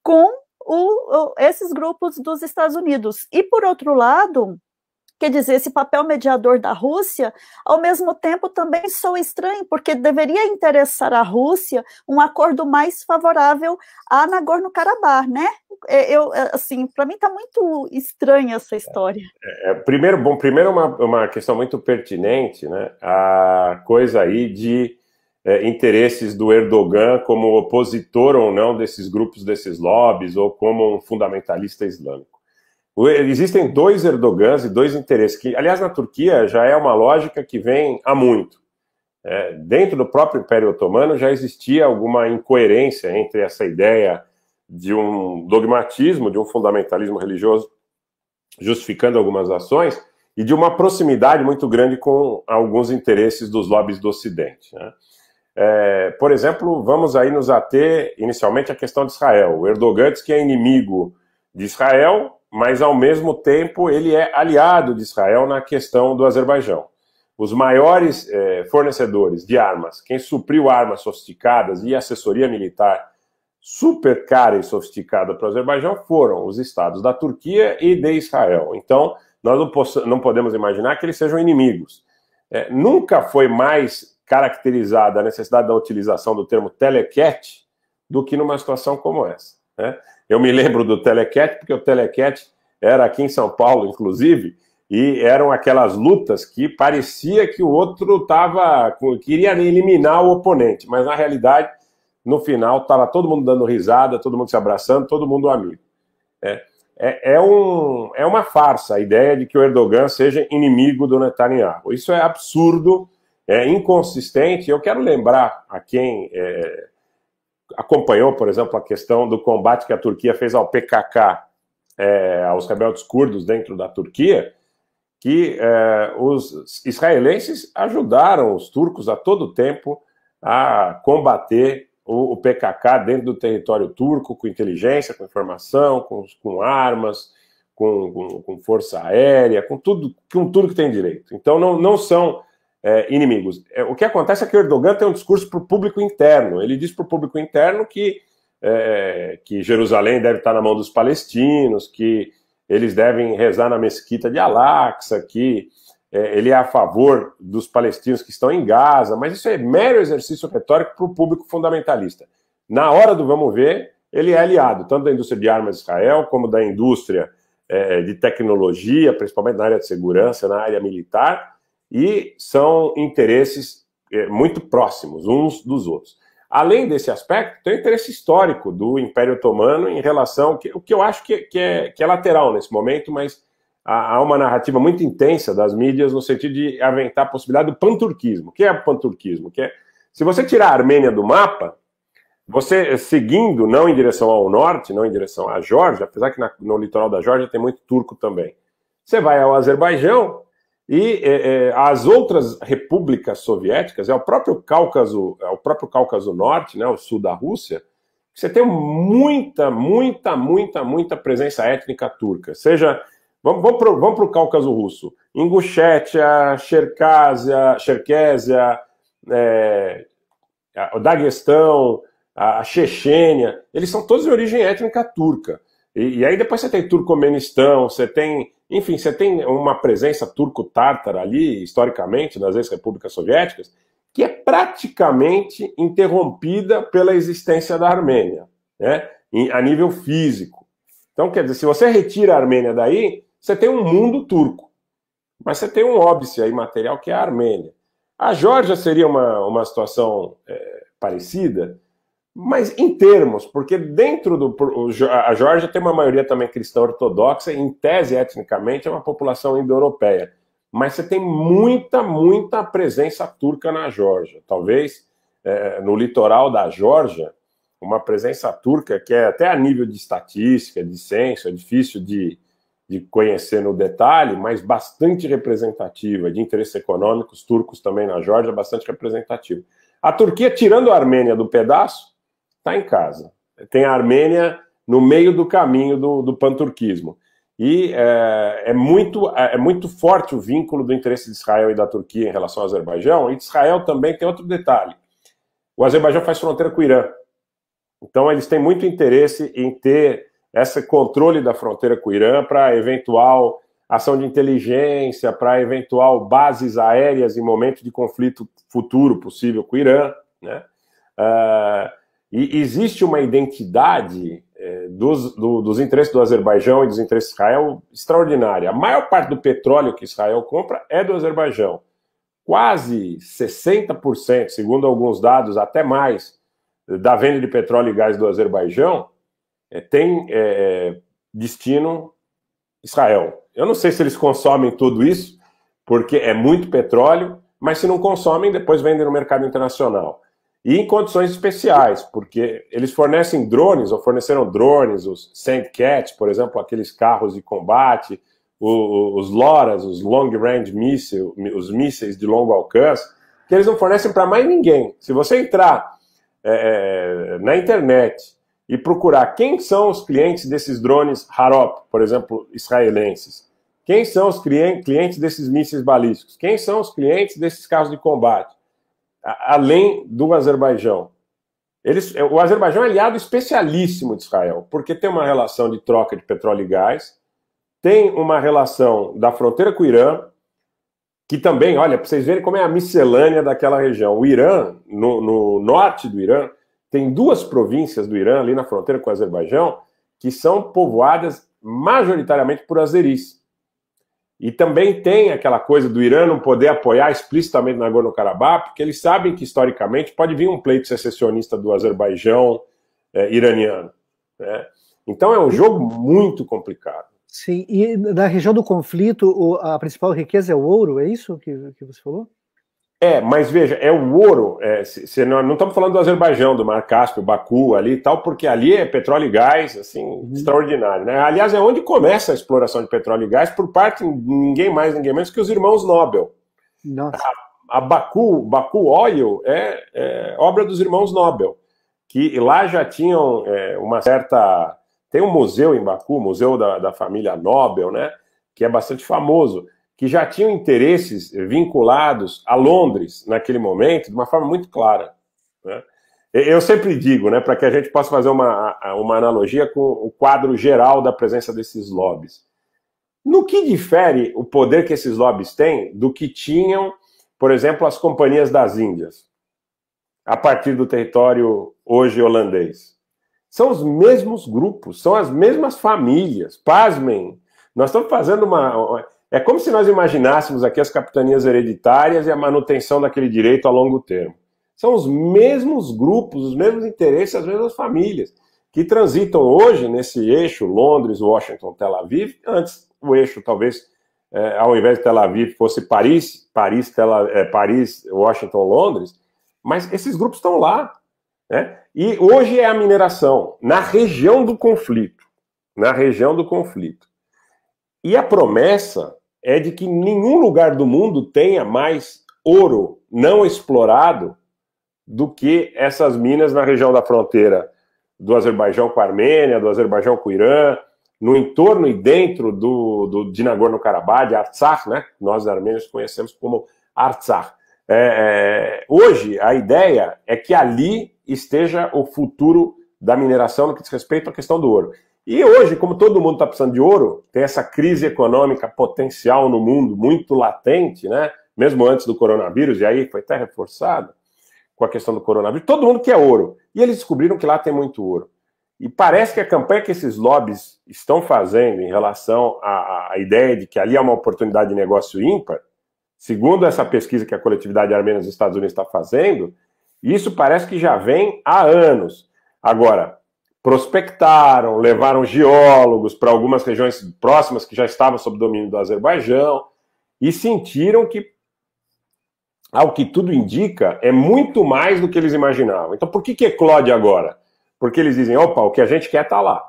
com o, o, esses grupos dos Estados Unidos. E, por outro lado, Quer dizer, esse papel mediador da Rússia, ao mesmo tempo, também sou estranho, porque deveria interessar à Rússia um acordo mais favorável a Nagorno-Karabakh, né? É, eu, é, assim, para mim está muito estranha essa história. É, é, primeiro, bom, primeiro uma, uma questão muito pertinente, né? A coisa aí de é, interesses do Erdogan como opositor ou não desses grupos, desses lobbies, ou como um fundamentalista islâmico. Existem dois Erdogans e dois interesses, que, aliás, na Turquia já é uma lógica que vem há muito. É, dentro do próprio Império Otomano já existia alguma incoerência entre essa ideia de um dogmatismo, de um fundamentalismo religioso justificando algumas ações e de uma proximidade muito grande com alguns interesses dos lobbies do Ocidente. Né? É, por exemplo, vamos aí nos ater inicialmente à questão de Israel. O Erdogan diz que é inimigo de Israel, mas ao mesmo tempo ele é aliado de Israel na questão do Azerbaijão. Os maiores eh, fornecedores de armas, quem supriu armas sofisticadas e assessoria militar super cara e sofisticada para o Azerbaijão, foram os estados da Turquia e de Israel. Então, nós não, não podemos imaginar que eles sejam inimigos. É, nunca foi mais caracterizada a necessidade da utilização do termo "telequete" do que numa situação como essa. Né? Eu me lembro do Telecat, porque o Telecat era aqui em São Paulo, inclusive, e eram aquelas lutas que parecia que o outro tava, queria eliminar o oponente, mas na realidade, no final, estava todo mundo dando risada, todo mundo se abraçando, todo mundo amigo. É, é, é, um, é uma farsa a ideia de que o Erdogan seja inimigo do Netanyahu. Isso é absurdo, é inconsistente. Eu quero lembrar a quem. É, acompanhou, por exemplo, a questão do combate que a Turquia fez ao PKK, é, aos rebeldes curdos dentro da Turquia, que é, os israelenses ajudaram os turcos a todo tempo a combater o, o PKK dentro do território turco, com inteligência, com informação, com, com armas, com, com, com, força aérea, com tudo, com tudo que tem direito. Então, não, não são é, inimigos. É, o que acontece é que o Erdogan tem um discurso para o público interno. Ele diz para o público interno que, é, que Jerusalém deve estar na mão dos palestinos, que eles devem rezar na mesquita de Al-Aqsa, que é, ele é a favor dos palestinos que estão em Gaza, mas isso é mero exercício retórico para o público fundamentalista. Na hora do vamos ver, ele é aliado, tanto da indústria de armas de Israel, como da indústria é, de tecnologia, principalmente na área de segurança, na área militar, e são interesses eh, muito próximos uns dos outros. Além desse aspecto, tem o interesse histórico do Império Otomano em relação, o que eu acho que, que, é, que é lateral nesse momento, mas há uma narrativa muito intensa das mídias no sentido de aventar a possibilidade do panturquismo. O que é o panturquismo? Que é, se você tirar a Armênia do mapa, você seguindo não em direção ao norte, não em direção à Geórgia, apesar que na, no litoral da Geórgia tem muito turco também, você vai ao Azerbaijão, e é, é, as outras repúblicas soviéticas, é o próprio Cáucaso, é o próprio Cáucaso Norte, né, o sul da Rússia, você tem muita, muita, muita, muita presença étnica turca. Seja, vamos, vamos para vamos o Cáucaso Russo, Ingushetia, Cherkazia, Cherkésia, é, o Daguestão, a Chechênia, eles são todos de origem étnica turca. E, e, aí depois você tem Turcomenistão, você tem, enfim, você tem uma presença turco-tártara ali, historicamente, nas ex-repúblicas soviéticas, que é praticamente interrompida pela existência da Armênia, né? Em, a nível físico. Então, quer dizer, se você retira a Armênia daí, você tem um mundo turco. Mas você tem um óbice aí material que é a Armênia. A Geórgia seria uma, uma situação é, parecida, mas em termos, porque dentro do. A Georgia tem uma maioria também cristã ortodoxa, em tese, etnicamente, é uma população indo-europeia. Mas você tem muita, muita presença turca na Georgia, Talvez é, no litoral da Georgia uma presença turca que é até a nível de estatística, de censo, é difícil de, de conhecer no detalhe, mas bastante representativa, de interesses econômicos, turcos também na Georgia bastante representativa. A Turquia, tirando a Armênia do pedaço, está em casa. Tem a Armênia no meio do caminho do, do panturquismo. E é, é, muito, eh, é muito forte o vínculo do interesse de Israel e da Turquia em relação ao Azerbaijão. E Israel também tem outro detalhe: o Azerbaijão faz fronteira com o Irã. Então, eles têm muito interesse em ter esse controle da fronteira com o Irã para eventual ação de inteligência, para eventual bases aéreas em momento de conflito futuro possível com o Irã. Né? Uh, e existe uma identidade é, dos, do, dos interesses do Azerbaijão e dos interesses de Israel extraordinária. A maior parte do petróleo que Israel compra é do Azerbaijão. Quase 60%, segundo alguns dados, até mais, da venda de petróleo e gás do Azerbaijão é, tem é, destino Israel. Eu não sei se eles consomem tudo isso, porque é muito petróleo, mas se não consomem, depois vendem no mercado internacional. E em condições especiais, porque eles fornecem drones, ou forneceram drones, os Sandcats, por exemplo, aqueles carros de combate, os, LORAS, os Long Range mísseis, os mísseis de longo alcance, que eles não fornecem para mais ninguém. Se você entrar é, é, na internet e procurar quem são os clientes desses drones Harop, por exemplo, israelenses, quem são os clientes desses mísseis balísticos, quem são os clientes desses carros de combate, além do Azerbaijão. Eles, é, o Azerbaijão é aliado especialíssimo de Israel, porque tem uma relação de troca de petróleo e gás, tem uma relação da fronteira com o Irã, que também, olha, para vocês verem como é a miscelânea daquela região. O Irã, no, no norte do Irã, tem duas províncias do Irã, ali na fronteira com o Azerbaijão, que são povoadas majoritariamente por azeris. E também tem aquela coisa do Irã não poder apoiar explicitamente Nagorno-Karabakh, porque eles sabem que historicamente pode vir um pleito secessionista do Azerbaijão é, iraniano. Né? Então é um jogo muito complicado. Sim, e na região do conflito, a principal riqueza é o ouro, é isso que, que você falou? É, mas veja, é o ouro. É, se, se não, não, estamos falando do Azerbaijão, do Mar Cáspio, Baku ali e tal, porque ali é petróleo e gás, assim, uhum. extraordinário. Né? Aliás, é onde começa a exploração de petróleo e gás por parte de ninguém mais, ninguém menos que os irmãos Nobel. Nossa. A, a Baku, Baku Oil, é, é, obra dos irmãos Nobel, que lá já tinham é, uma certa. Tem um museu em Baku, o Museu da, da Família Nobel, né? Que é bastante famoso que já tinham interesses vinculados a Londres naquele momento, de uma forma muito clara. Né? Eu sempre digo, né, para que a gente possa fazer uma, uma analogia com o quadro geral da presença desses lobbies. No que difere o poder que esses lobbies têm do que tinham, por exemplo, as companhias das Índias, a partir do território hoje holandês? São os mesmos grupos, são as mesmas famílias. Pasmem, nós estamos fazendo uma é como se nós imaginássemos aqui as capitanias hereditárias e a manutenção daquele direito a longo termo. São os mesmos grupos, os mesmos interesses, as mesmas famílias, que transitam hoje nesse eixo Londres, Washington, Tel Aviv. Antes, o eixo talvez, é, ao invés de Tel Aviv, fosse Paris, Paris, Tel, é, Paris Washington, Londres. Mas esses grupos estão lá. Né? E hoje é a mineração, na região do conflito. Na região do conflito. E a promessa é de que nenhum lugar do mundo tenha mais ouro não explorado do que essas minas na região da fronteira do Azerbaijão com a Armênia, do Azerbaijão com o Irã, no entorno e dentro do, do de Nagorno-Karabakh, Artsakh, né? Nós armênios conhecemos como Artsakh. É, é, hoje, a ideia é que ali esteja o futuro da mineração no que diz respeito à questão do ouro. E hoje, como todo mundo está precisando de ouro, tem essa crise econômica potencial no mundo muito latente, né? Mesmo antes do coronavírus, e aí foi até reforçado com a questão do coronavírus. Todo mundo quer ouro. E eles descobriram que lá tem muito ouro. E parece que a campanha que esses lobbies estão fazendo em relação à, à ideia de que ali é uma oportunidade de negócio ímpar, segundo essa pesquisa que a coletividade armênia dos Estados Unidos está fazendo, isso parece que já vem há anos. Agora, prospectaram, levaram geólogos para algumas regiões próximas que já estavam sob domínio do Azerbaijão e sentiram que, ao que tudo indica, é muito mais do que eles imaginavam. Então, por que, que eclode agora? Porque eles dizem: opa, o que a gente quer está lá.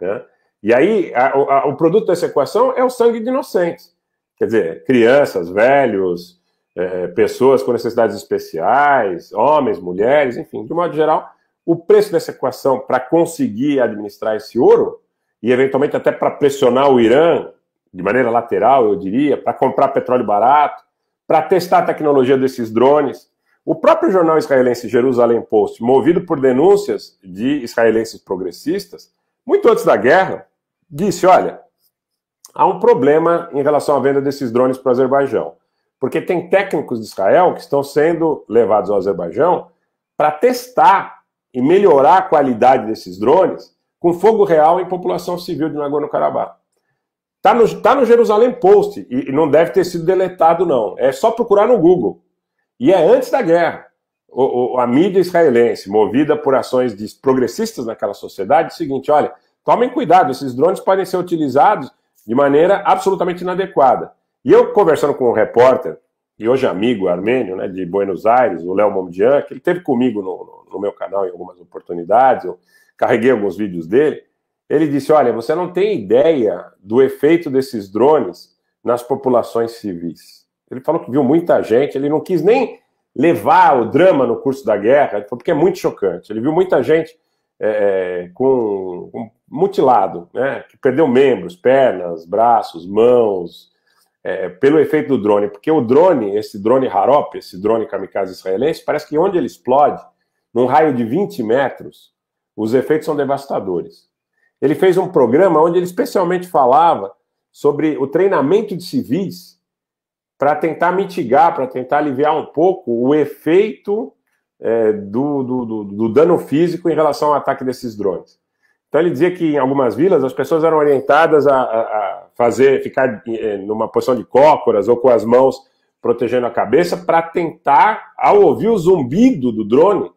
Né? E aí, a, a, o produto dessa equação é o sangue de inocentes. Quer dizer, crianças, velhos, é, pessoas com necessidades especiais, homens, mulheres, enfim, de um modo geral, o preço dessa equação para conseguir administrar esse ouro e eventualmente até para pressionar o Irã de maneira lateral, eu diria, para comprar petróleo barato, para testar a tecnologia desses drones. O próprio jornal israelense Jerusalém Post, movido por denúncias de israelenses progressistas, muito antes da guerra, disse: olha, há um problema em relação à venda desses drones para o Azerbaijão, porque tem técnicos de Israel que estão sendo levados ao Azerbaijão para testar e melhorar a qualidade desses drones com fogo real em população civil de Nagorno-Karabakh. Está no, tá no Jerusalém Post e, e não deve ter sido deletado, não. É só procurar no Google. E é antes da guerra. O, o, a mídia israelense, movida por ações de progressistas naquela sociedade, é o seguinte: olha, tomem cuidado, esses drones podem ser utilizados de maneira absolutamente inadequada. E eu, conversando com um repórter e hoje é amigo armênio, né, de Buenos Aires, o Léo Momdian, que ele teve comigo no, no, no, meu canal em algumas oportunidades, eu carreguei alguns vídeos dele. Ele disse: Olha, você não tem ideia do efeito desses drones nas populações civis. Ele falou que viu muita gente, ele não quis nem levar o drama no curso da guerra, porque é muito chocante. Ele viu muita gente é, é, com, com, mutilado, né, que perdeu membros, pernas, braços, mãos, é, pelo efeito do drone, porque o drone, esse drone Harop, esse drone kamikaze israelense, parece que onde ele explode, num raio de 20 metros, os efeitos são devastadores. Ele fez um programa onde ele especialmente falava sobre o treinamento de civis para tentar mitigar, para tentar aliviar um pouco o efeito é, do, do, do, do dano físico em relação ao ataque desses drones. Então ele dizia que em algumas vilas as pessoas eram orientadas a, a, a fazer, ficar eh, numa posição de cócoras ou com as mãos protegendo a cabeça para tentar, ao ouvir o zumbido do drone,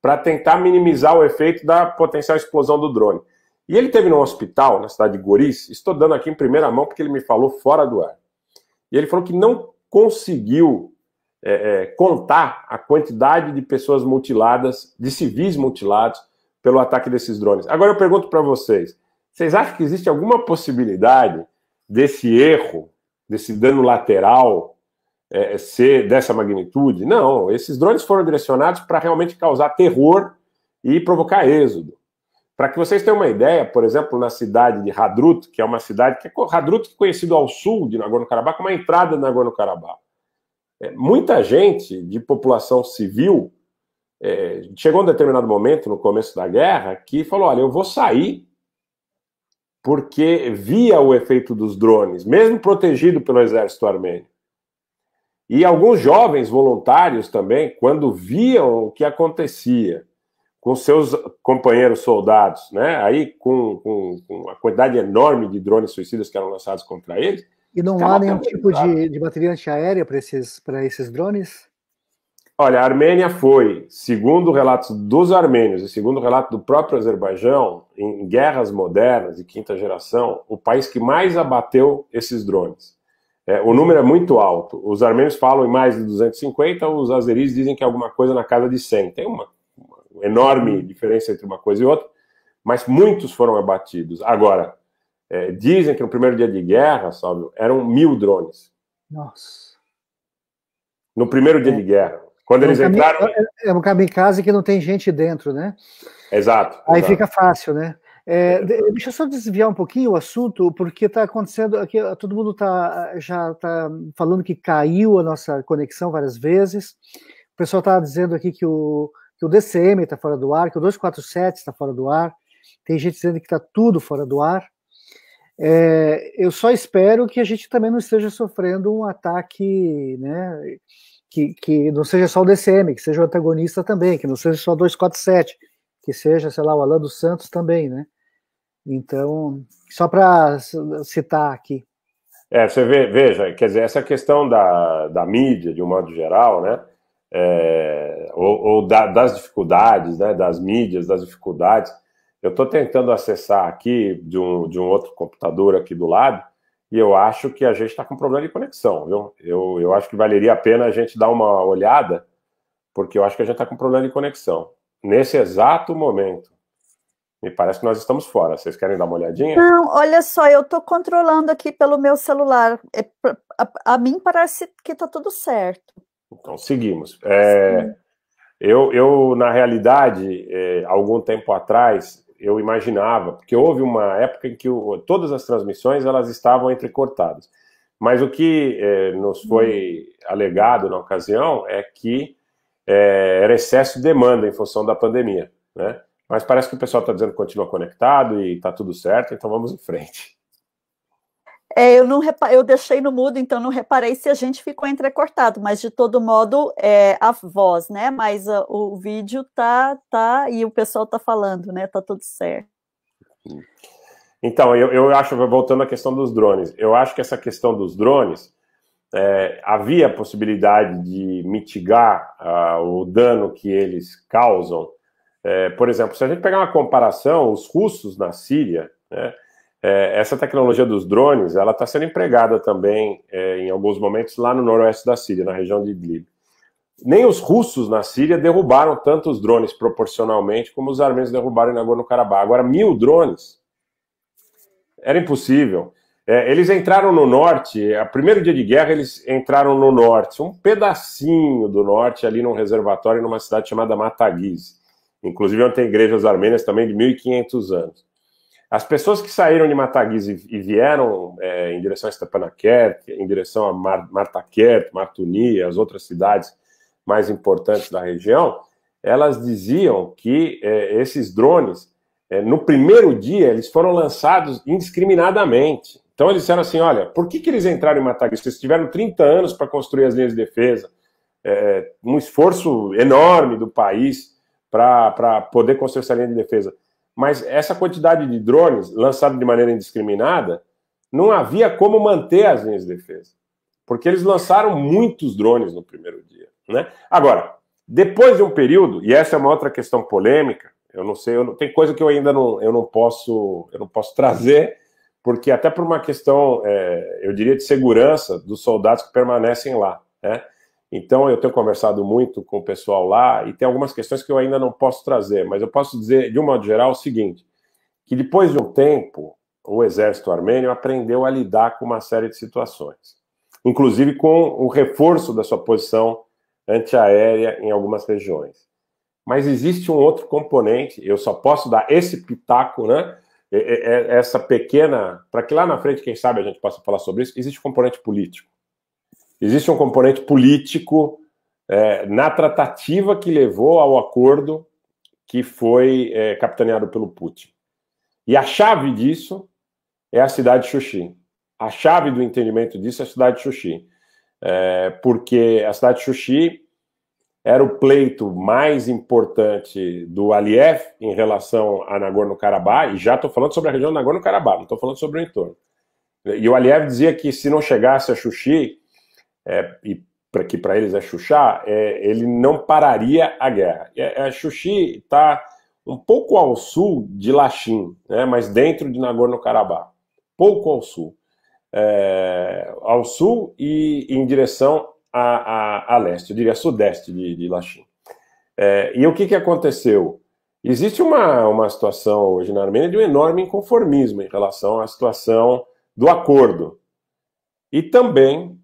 para tentar minimizar o efeito da potencial explosão do drone. E ele teve num hospital na cidade de Goris, estou dando aqui em primeira mão porque ele me falou fora do ar. E ele falou que não conseguiu é, é, contar a quantidade de pessoas mutiladas, de civis mutilados pelo ataque desses drones. Agora eu pergunto para vocês: vocês acham que existe alguma possibilidade desse erro, desse dano lateral é, é, ser dessa magnitude? Não, esses drones foram direcionados para realmente causar terror e provocar êxodo. Para que vocês tenham uma ideia, por exemplo, na cidade de Hadrut, que é uma cidade que é Hadrut é conhecido ao sul de Nagorno-Karabakh, uma entrada de Nagorno-Karabakh. É, muita gente de população civil é, chegou um determinado momento no começo da guerra que falou: olha, eu vou sair porque via o efeito dos drones, mesmo protegido pelo exército armênio. E alguns jovens voluntários também, quando viam o que acontecia com seus companheiros soldados, né? aí com, com, com a quantidade enorme de drones suicidas que eram lançados contra eles. E não há nenhum tipo de, de bateria antiaérea para esses, pra esses drones? Olha, a Armênia foi, segundo relatos dos armênios e segundo o relato do próprio Azerbaijão, em guerras modernas de quinta geração, o país que mais abateu esses drones. É, o número é muito alto. Os armênios falam em mais de 250, os azeris dizem que é alguma coisa na casa de 100. Tem uma, uma enorme diferença entre uma coisa e outra, mas muitos foram abatidos. Agora, é, dizem que no primeiro dia de guerra, sabe, eram mil drones. Nossa. No primeiro dia é. de guerra. Quando é um eles entraram. É, é, é um kamikaze que não tem gente dentro, né? Exato. Aí exato. fica fácil, né? É, é. deixa eu só desviar um pouquinho o assunto, porque está acontecendo aqui, todo mundo tá, já está falando que caiu a nossa conexão várias vezes. O pessoal está dizendo aqui que o, que o DCM está fora do ar, que o 247 está fora do ar. Tem gente dizendo que está tudo fora do ar. É, eu só espero que a gente também não esteja sofrendo um ataque né, que, que não seja só o DCM, que seja o antagonista também, que não seja só 247, que seja, sei lá, o Alan dos Santos também, né? Então, só para citar aqui. É, você vê, veja, quer dizer, essa questão da, da mídia, de um modo geral, né? É, ou, ou da, das dificuldades, né? Das mídias, das dificuldades. Eu estou tentando acessar aqui de um, de um outro computador aqui do lado e eu acho que a gente está com problema de conexão. Viu? Eu, eu acho que valeria a pena a gente dar uma olhada, porque eu acho que a gente está com problema de conexão. Nesse exato momento. Me parece que nós estamos fora. Vocês querem dar uma olhadinha? Não, olha só, eu estou controlando aqui pelo meu celular. É, a, a, mim parece que está tudo certo. Então, seguimos. É, eu, eu, na realidade, é, algum tempo atrás, eu imaginava, porque houve uma época em que o, todas as transmissões elas estavam entrecortadas. Mas o que eh, nos foi hum. alegado na ocasião é que eh, era excesso de demanda em função da pandemia, né? Mas parece que o pessoal está dizendo que continua conectado e está tudo certo, então vamos em frente. É, eu, não eu deixei no mudo, então não reparei se a gente ficou entrecortado, mas de todo modo é a voz, né? Mas a, ah, o vídeo tá, tá e o pessoal tá falando, né? Tá tudo certo. Então, eu, eu acho, voltando à questão dos drones, eu acho que essa questão dos drones é, havia a possibilidade de mitigar ah, o dano que eles causam. É, por exemplo, se a gente pegar uma comparação, os russos na Síria, né? É, essa tecnologia dos drones, ela está sendo empregada também, é, em alguns momentos, lá no noroeste da Síria, na região de Idlib. Nem os russos na Síria derrubaram tantos drones proporcionalmente como os armênios derrubaram em Nagorno-Karabakh. Agora, mil drones era impossível. É, eles entraram no norte, a primeiro dia de guerra eles entraram no norte, um pedacinho do norte ali num reservatório numa cidade chamada Matagiz. Inclusive onde tem igrejas armênias também de 1500 anos. As pessoas que saíram de Mataguis e, vieram é, em direção a Stepanakert, em direção a Mar, Martakert, Martuni, as outras cidades mais importantes da região, elas diziam que é, esses drones, é, no primeiro dia, eles foram lançados indiscriminadamente. Então eles disseram assim: olha, por que, que eles entraram em Mataguis? Eles tiveram 30 anos para construir as linhas de defesa, é, um esforço enorme do país para poder construir essa linha de defesa. Mas essa quantidade de drones lançados de maneira indiscriminada, não havia como manter as linhas de defesa, porque eles lançaram muitos drones no primeiro dia. Né? Agora, depois de um período, e essa é uma outra questão polêmica, eu não sei, eu não, tem coisa que eu ainda não, eu não posso, eu não posso trazer, porque até por uma questão, é, eu diria, de segurança dos soldados que permanecem lá. Né? Então, eu tenho conversado muito com o pessoal lá e tem algumas questões que eu ainda não posso trazer, mas eu posso dizer, de um modo geral, o seguinte: que depois de um tempo, o exército armênio aprendeu a lidar com uma série de situações, inclusive com o reforço da sua posição antiaérea em algumas regiões. Mas existe um outro componente, eu só posso dar esse pitaco, né? Essa pequena, para que lá na frente, quem sabe a gente possa falar sobre isso, existe um componente político existe um componente político é, na tratativa que levou ao acordo que foi é, capitaneado pelo Putin. E a chave disso é a cidade de Xuxi. A chave do entendimento disso é a cidade de Xuxi. É, porque a cidade de Xuxi era o pleito mais importante do Aliyev em relação a Nagorno-Karabakh, e já estou falando sobre a região Nagorno-Karabakh, não estou falando sobre o entorno. E o Aliyev dizia que se não chegasse a Xuxi, é, e para que para eles é Xuxá, é, ele não pararia a guerra. É, é Xuxi está um pouco ao sul de Lachim, né, mas dentro de Nagorno-Karabakh, pouco ao sul. É, ao sul e em direção a, a, a leste, eu diria sudeste de, de Lachim. É, e o que, que aconteceu? Existe uma, uma situação hoje na Armênia de um enorme inconformismo em relação à situação do acordo. E também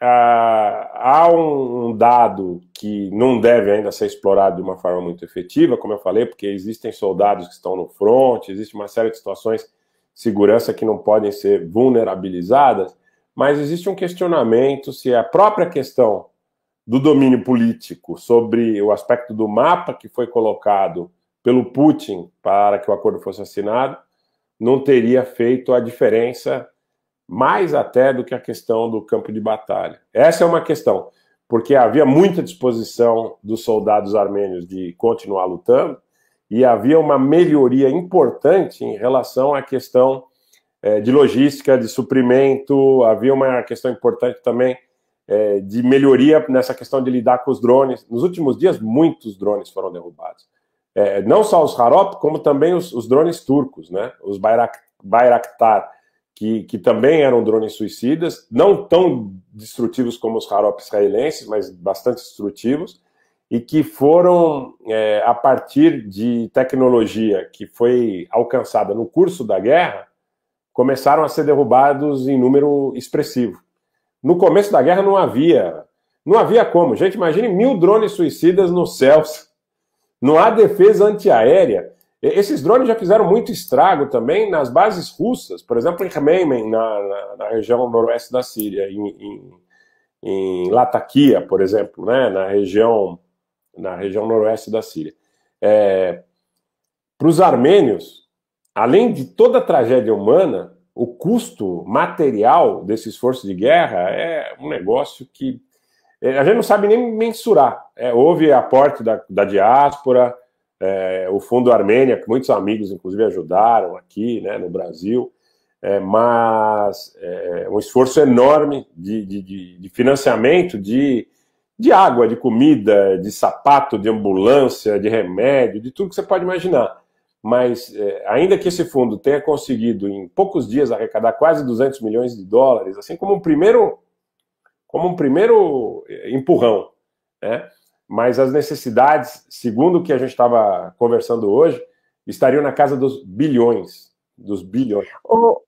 é, há um dado que não deve ainda ser explorado de uma forma muito efetiva, como eu falei, porque existem soldados que estão no front, existe uma série de situações de segurança que não podem ser vulnerabilizadas, mas existe um questionamento se a própria questão do domínio político sobre o aspecto do mapa que foi colocado pelo Putin para que o acordo fosse assinado não teria feito a diferença mais até do que a questão do campo de batalha. Essa é uma questão, porque havia muita disposição dos soldados armênios de continuar lutando e havia uma melhoria importante em relação à questão é, de logística, de suprimento, havia uma questão importante também é, de melhoria nessa questão de lidar com os drones. Nos últimos dias, muitos drones foram derrubados. É, não só os Harop, como também os, os drones turcos, né? os Bayrak, Bayraktar que, que também eram drones suicidas, não tão destrutivos como os Harop israelenses, mas bastante destrutivos, e que foram, é, a partir de tecnologia que foi alcançada no curso da guerra, começaram a ser derrubados em número expressivo. No começo da guerra não havia, não havia como. Gente, imagine mil drones suicidas nos céus. Não há defesa antiaérea. Esses drones já fizeram muito estrago também nas bases russas, por exemplo, em Khmeimen, na, na, na região noroeste da Síria, em, em, em, Latakia, por exemplo, né, na, região, na região noroeste da Síria. É, Para os armênios, além de toda a tragédia humana, o custo material desse esforço de guerra é um negócio que é, a gente não sabe nem mensurar. É, houve aporte da, da diáspora, é, o Fundo Armênia, que muitos amigos, inclusive, ajudaram aqui né, no Brasil, é, mas é, é um esforço enorme de, de, de financiamento de, de água, de comida, de sapato, de ambulância, de remédio, de tudo que você pode imaginar. Mas, é, ainda que esse fundo tenha conseguido, em poucos dias, arrecadar quase 200 milhões de dólares, assim como um primeiro, como um primeiro empurrão, né? mas as necessidades, segundo o que a gente estava conversando hoje, estariam na casa dos bilhões, dos bilhões. O...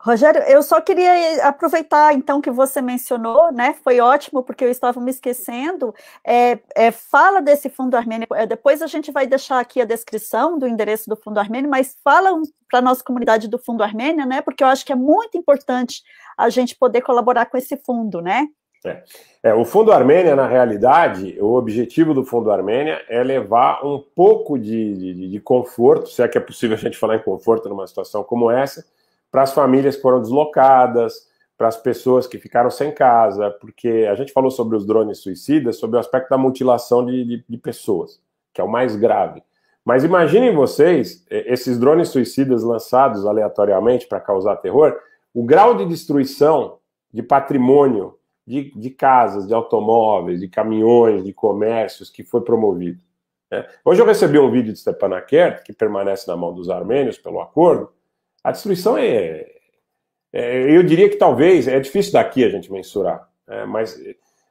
Rogério, eu só queria aproveitar então que você mencionou, né? Foi ótimo porque eu estava me esquecendo. É, é, fala desse fundo armênio. É, depois a gente vai deixar aqui a descrição do endereço do fundo armênio, mas fala um, para a nossa comunidade do fundo armênio, né? Porque eu acho que é muito importante a gente poder colaborar com esse fundo, né? É. é. o Fundo Armênia, na realidade, o objetivo do Fundo Armênia é levar um pouco de, de, de conforto, se é que é possível a gente falar em conforto numa situação como essa, para as famílias que foram deslocadas, para as pessoas que ficaram sem casa, porque a gente falou sobre os drones suicidas, sobre o aspecto da mutilação de, de pessoas, que é o mais grave. Mas imaginem vocês, é, esses drones suicidas lançados aleatoriamente para causar terror, o grau de destruição de patrimônio de, de casas, de automóveis, de caminhões, de comércios que foi promovido. Né? Hoje eu recebi um vídeo de Stepanakert, que permanece na mão dos armênios pelo acordo. A destruição é, é Eu diria que talvez, é difícil daqui a gente mensurar, né? mas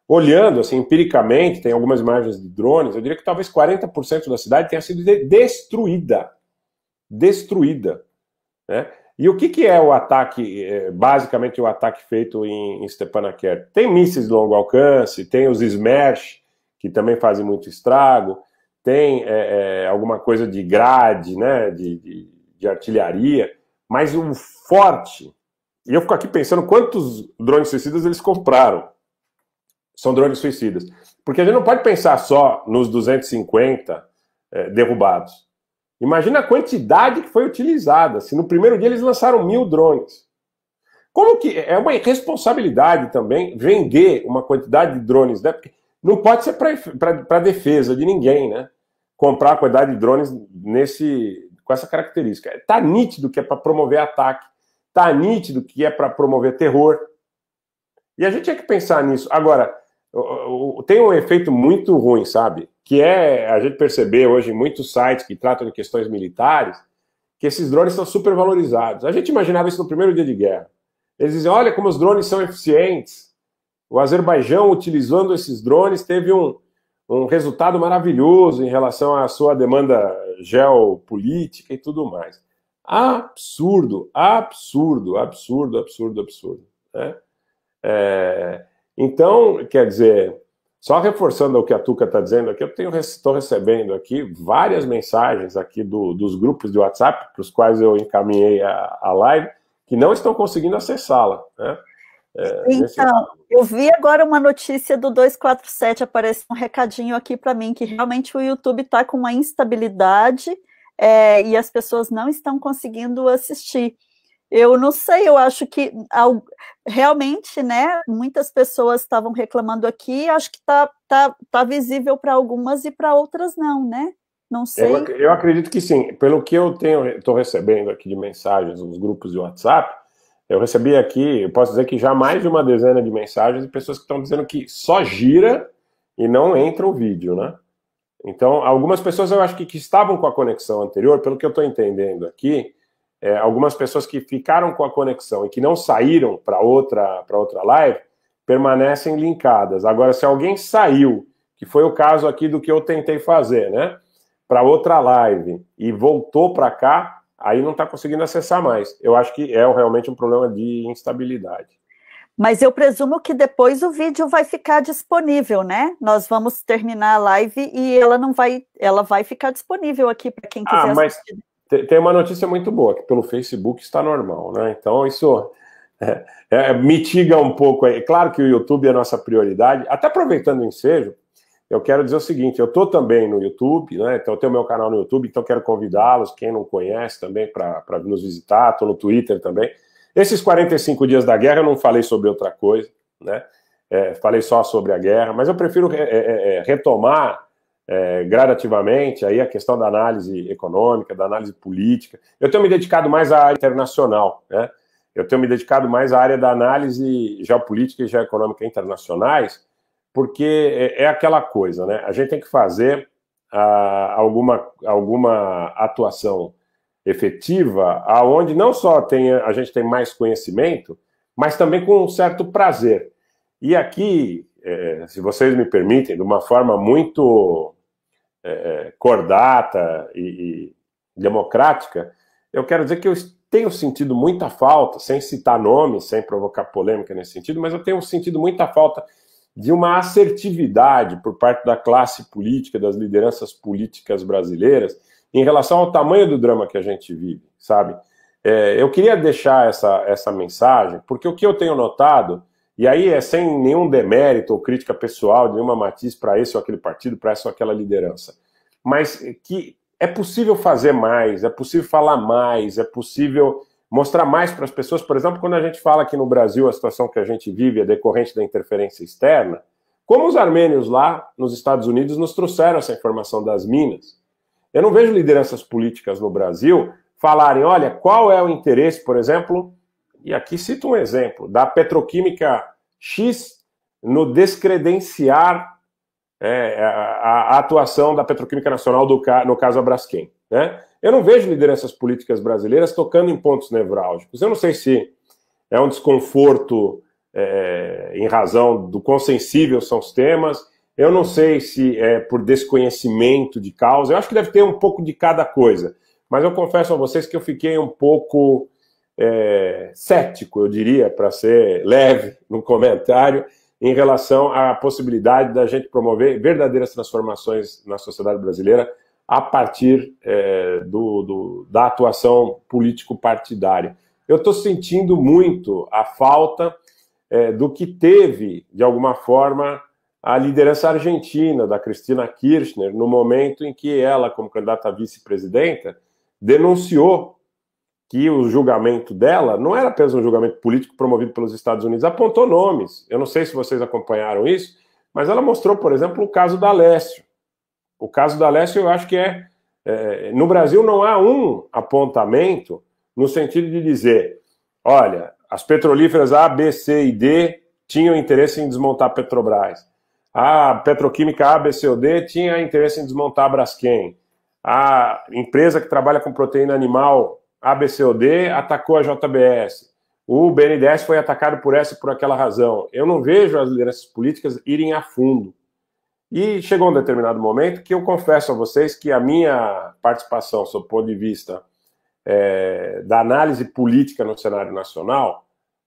olhando assim empiricamente, tem algumas imagens de drones, eu diria que talvez 40% da cidade tenha sido de destruída. Destruída. Né? E o que, que é o ataque, eh, basicamente o ataque feito em, em Stepanakert? Tem mísseis de longo alcance, tem os smash, que também fazem muito estrago, tem é, é, alguma coisa de grade, né, de, de, de artilharia, mas um forte. E eu fico aqui pensando quantos drones suicidas eles compraram. São drones suicidas. Porque a gente não pode pensar só nos 250 é, derrubados Imagina a quantidade que foi utilizada. Se assim, no primeiro dia eles lançaram mil drones. Como que é uma irresponsabilidade também vender uma quantidade de drones, né? Porque não pode ser para defesa de ninguém, né? Comprar a quantidade de drones nesse, com essa característica. Está nítido que é para promover ataque, está nítido que é para promover terror. E a gente tinha que pensar nisso. Agora, tem um efeito muito ruim, sabe? que é, a gente percebe hoje em muitos sites que tratam de questões militares, que esses drones são super valorizados. A gente imaginava isso no primeiro dia de guerra. Eles dizem, olha como os drones são eficientes. O Azerbaijão, utilizando esses drones, teve um, um resultado maravilhoso em relação à sua demanda geopolítica e tudo mais. Absurdo, absurdo, absurdo, absurdo, absurdo. Né? É, então, quer dizer, só reforçando o que a Tuca está dizendo aqui, eu estou recebendo aqui várias mensagens aqui do, dos grupos de WhatsApp, para os quais eu encaminhei a, a, live, que não estão conseguindo acessá-la. Né? É, então, nesse... eu vi agora uma notícia do 247, apareceu um recadinho aqui para mim, que realmente o YouTube está com uma instabilidade é, e as pessoas não estão conseguindo assistir. Eu não sei, eu acho que realmente, né, muitas pessoas estavam reclamando aqui, acho que tá, tá, tá visível para algumas e para outras não, né? Não sei. Eu, eu, acredito que sim. Pelo que eu tenho, estou recebendo aqui de mensagens nos grupos de WhatsApp, eu recebi aqui, eu posso dizer que já mais de uma dezena de mensagens de pessoas que estão dizendo que só gira e não entra o vídeo, né? Então, algumas pessoas eu acho que, que estavam com a conexão anterior, pelo que eu estou entendendo aqui, é, algumas pessoas que ficaram com a conexão e que não saíram para outra, para outra live permanecem linkadas. Agora, se alguém saiu, que foi o caso aqui do que eu tentei fazer, né? Para outra live e voltou para cá, aí não está conseguindo acessar mais. Eu acho que é realmente um problema de instabilidade. Mas eu presumo que depois o vídeo vai ficar disponível, né? Nós vamos terminar a live e ela não vai, ela vai ficar disponível aqui para quem quiser ah, mas, assistir tem uma notícia muito boa, que pelo Facebook está normal, né? Então isso é, é, mitiga um pouco. aí. claro que o YouTube é a nossa prioridade. Até aproveitando o ensejo, eu quero dizer o seguinte: eu estou também no YouTube, né? Então eu tenho meu canal no YouTube, então quero convidá-los, quem não conhece também, para nos visitar. Estou no Twitter também. Esses 45 dias da guerra eu não falei sobre outra coisa, né? É, falei só sobre a guerra, mas eu prefiro é, é, é, retomar é, gradativamente, aí a questão da análise econômica, da análise política. Eu tenho me dedicado mais à área internacional, né? Eu tenho me dedicado mais à área da análise geopolítica e geoeconômica internacionais, porque é, é aquela coisa, né? A gente tem que fazer a, ah, alguma, alguma atuação efetiva, aonde não só tem, a gente tem mais conhecimento, mas também com um certo prazer. E aqui, é, se vocês me permitem, de uma forma muito é, é cordata e, e democrática, eu quero dizer que eu tenho sentido muita falta, sem citar nomes, sem provocar polêmica nesse sentido, mas eu tenho sentido muita falta de uma assertividade por parte da classe política, das lideranças políticas brasileiras, em relação ao tamanho do drama que a gente vive, sabe? É, eu queria deixar essa, essa mensagem, porque o que eu tenho notado e aí é sem nenhum demérito ou crítica pessoal, nenhuma matiz para esse ou aquele partido, para essa ou aquela liderança. Mas que é possível fazer mais, é possível falar mais, é possível mostrar mais para as pessoas. Por exemplo, quando a gente fala aqui no Brasil a situação que a gente vive é decorrente da interferência externa, como os armênios lá nos Estados Unidos nos trouxeram essa informação das minas. Eu não vejo lideranças políticas no Brasil falarem, olha, qual é o interesse, por exemplo, e aqui cito um exemplo da petroquímica X no descredenciar é, a, a, atuação da Petroquímica Nacional, do, no caso a Né? Eu não vejo lideranças políticas brasileiras tocando em pontos nevrálgicos. Eu não sei se é um desconforto é, em razão do quão sensíveis são os temas, eu não sei se é por desconhecimento de causa, eu acho que deve ter um pouco de cada coisa, mas eu confesso a vocês que eu fiquei um pouco é, cético, eu diria, para ser leve no comentário, em relação à possibilidade da gente promover verdadeiras transformações na sociedade brasileira a partir é, do, do, da atuação político-partidária. Eu estou sentindo muito a falta é, do que teve, de alguma forma, a liderança argentina da Cristina Kirchner no momento em que ela, como candidata a vice-presidenta, denunciou que o julgamento dela não era apenas um julgamento político promovido pelos Estados Unidos, apontou nomes. Eu não sei se vocês acompanharam isso, mas ela mostrou, por exemplo, o caso da Alessio. O caso da Alessio, eu acho que é, é. No Brasil não há um apontamento no sentido de dizer: olha, as petrolíferas A, B, C e D tinham interesse em desmontar a Petrobras. A petroquímica A, B, C ou D tinha interesse em desmontar a Braskem. A empresa que trabalha com proteína animal ABCOD atacou a JBS. O BNDES foi atacado por essa e por aquela razão. Eu não vejo as lideranças políticas irem a fundo. E chegou um determinado momento que eu confesso a vocês que a minha participação, sob o ponto de vista é, da análise política no cenário nacional,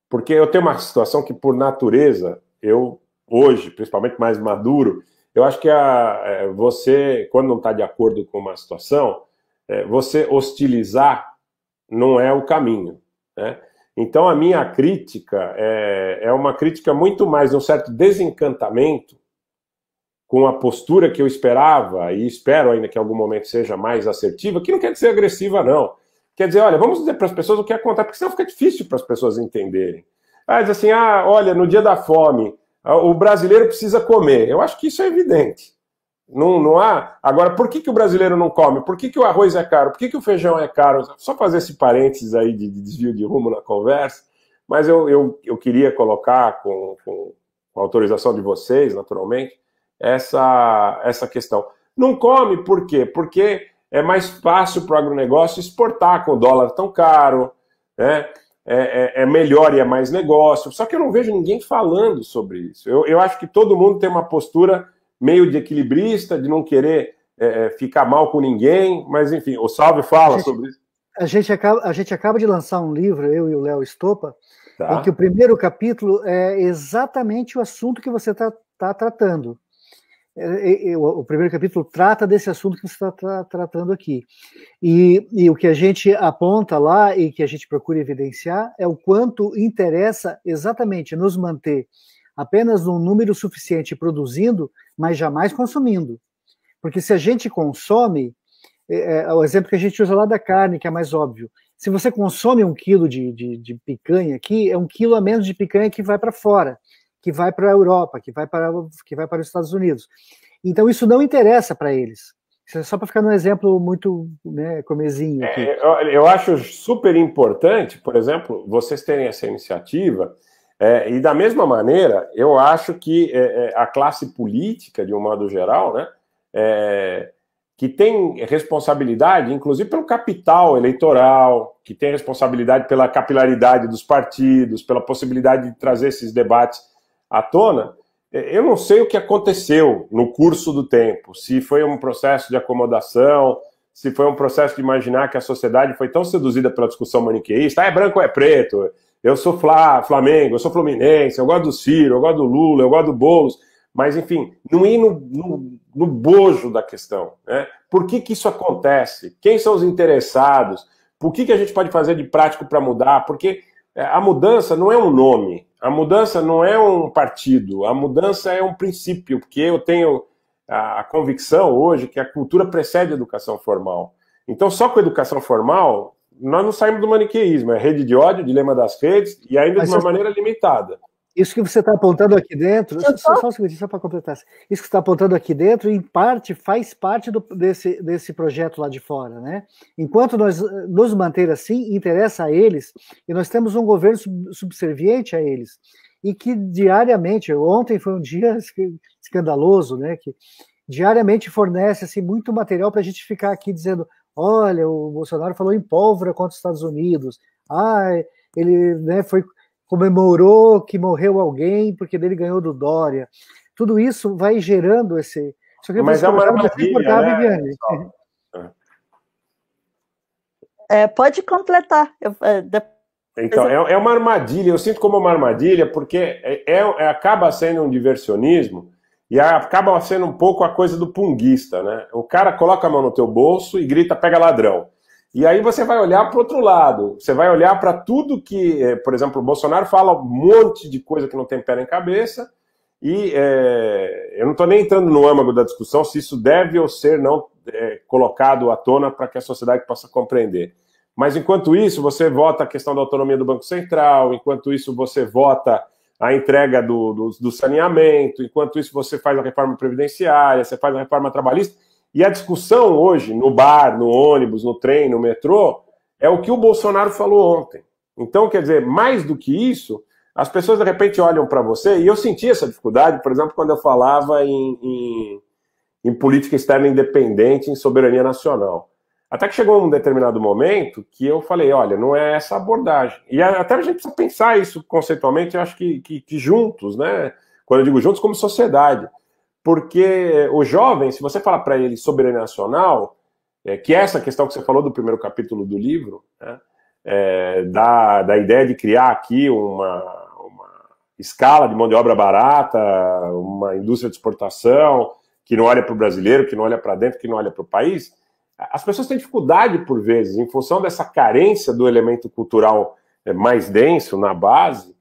porque eu tenho uma situação que, por natureza, eu, hoje, principalmente mais maduro, eu acho que a, é, você, quando não está de acordo com uma situação, é, você hostilizar não é o caminho. Né? Então, a minha crítica é, é uma crítica muito mais de um certo desencantamento com a postura que eu esperava e espero ainda que em algum momento seja mais assertiva, que não quer dizer agressiva, não. Quer dizer, olha, vamos dizer para as pessoas o que acontece, porque senão fica difícil para as pessoas entenderem. Ah, diz assim, ah, olha, no dia da fome, ah, o brasileiro precisa comer. Eu acho que isso é evidente. Não, não há. Agora, por que, que o brasileiro não come? Por que, que o arroz é caro? Por que, que o feijão é caro? Só fazer esse parênteses aí de, de desvio de rumo na conversa, mas eu, eu, eu queria colocar, com, com, com autorização de vocês, naturalmente, essa, essa questão. Não come por quê? Porque é mais fácil para o agronegócio exportar com o dólar tão caro, né? É, é, é, melhor e é mais negócio. Só que eu não vejo ninguém falando sobre isso. Eu, eu acho que todo mundo tem uma postura meio de equilibrista, de não querer é, é, ficar mal com ninguém, mas enfim, o Salve fala gente, sobre isso. A gente, acaba, a gente acaba de lançar um livro, eu e o Léo Estopa, tá. em que o primeiro capítulo é exatamente o assunto que você está tá tratando. É, é, o primeiro capítulo trata desse assunto que você está tra tratando aqui. E, e o que a gente aponta lá e que a gente procura evidenciar é o quanto interessa exatamente nos manter apenas num número suficiente produzindo mas jamais consumindo. Porque se a gente consome, é, é o exemplo que a gente usa lá da carne, que é mais óbvio, se você consome um quilo de, de, de, picanha aqui, é um quilo a menos de picanha que vai para fora, que vai para a Europa, que vai para, que vai para os Estados Unidos. Então isso não interessa para eles. É só para ficar num exemplo muito né, comezinho. É, eu, eu acho super importante, por exemplo, vocês terem essa iniciativa é, e da mesma maneira, eu acho que é, é, a classe política, de um modo geral, né, é, que tem responsabilidade, inclusive pelo capital eleitoral, que tem responsabilidade pela capilaridade dos partidos, pela possibilidade de trazer esses debates à tona. É, eu não sei o que aconteceu no curso do tempo, se foi um processo de acomodação, se foi um processo de imaginar que a sociedade foi tão seduzida pela discussão maniqueísta, ah, é branco ou é preto, eu sou Fla, Flamengo, eu sou Fluminense, eu gosto do Ciro, eu gosto do Lula, eu gosto do Boulos, mas enfim, não ir no, no, no bojo da questão. Né? Por que, que isso acontece? Quem são os interessados? Por que, que a gente pode fazer de prático para mudar? Porque é, a mudança não é um nome, a mudança não é um partido, a mudança é um princípio, porque eu tenho a, a convicção hoje que a cultura precede a educação formal. Então, só com a educação formal nós não saímos do maniqueísmo, é rede de ódio, dilema das redes, e ainda Mas de uma você... maneira limitada. Isso que você está apontando aqui dentro, só, só um segundinho, só para completar. Isso que você está apontando aqui dentro, em parte, faz parte do, desse, desse projeto lá de fora, né? Enquanto nós eh, nos manter assim, interessa a eles, e nós temos um governo sub, subserviente a eles, e que diariamente, ontem foi um dia escandaloso, né? Que diariamente fornece assim, muito material para a gente ficar aqui dizendo Olha, o Bolsonaro falou em pólvora contra os Estados Unidos. Ah, ele né, foi comemorou que morreu alguém porque dele ganhou do Dória. Tudo isso vai gerando esse. É Mas é uma armadilha, né? É, pode completar. Eu, é, então, é, é, uma armadilha. Eu sinto como uma armadilha porque é, é, é acaba sendo um diversionismo e acaba sendo um pouco a coisa do punguista, né? O cara coloca a mão no teu bolso e grita, pega ladrão. E aí você vai olhar para o outro lado, você vai olhar para tudo que, eh, por exemplo, o Bolsonaro fala um monte de coisa que não tem pé em cabeça, e é, eu não estou nem entrando no âmago da discussão se isso deve ou ser não é, colocado à tona para que a sociedade possa compreender. Mas enquanto isso, você vota a questão da autonomia do Banco Central, enquanto isso você vota a entrega do, do, do saneamento, enquanto isso você faz a reforma previdenciária, você faz a reforma trabalhista. E a discussão hoje, no bar, no ônibus, no trem, no metrô, é o que o Bolsonaro falou ontem. Então, quer dizer, mais do que isso, as pessoas de repente olham para você, e eu senti essa dificuldade, por exemplo, quando eu falava em, em, em política externa independente, em soberania nacional. Até que chegou um determinado momento que eu falei, olha, não é essa abordagem. E até a gente precisa pensar isso conceitualmente, eu acho que, que, que juntos, né? Quando eu digo juntos, como sociedade. Porque o jovem, se você falar para ele soberania nacional, é, que é essa questão que você falou do primeiro capítulo do livro, né, é, da, da ideia de criar aqui uma, uma escala de mão de obra barata, uma indústria de exportação que não olha para o brasileiro, que não olha para dentro, que não olha para o país, as pessoas têm dificuldade, por vezes, em função dessa carência do elemento cultural eh, mais denso na base,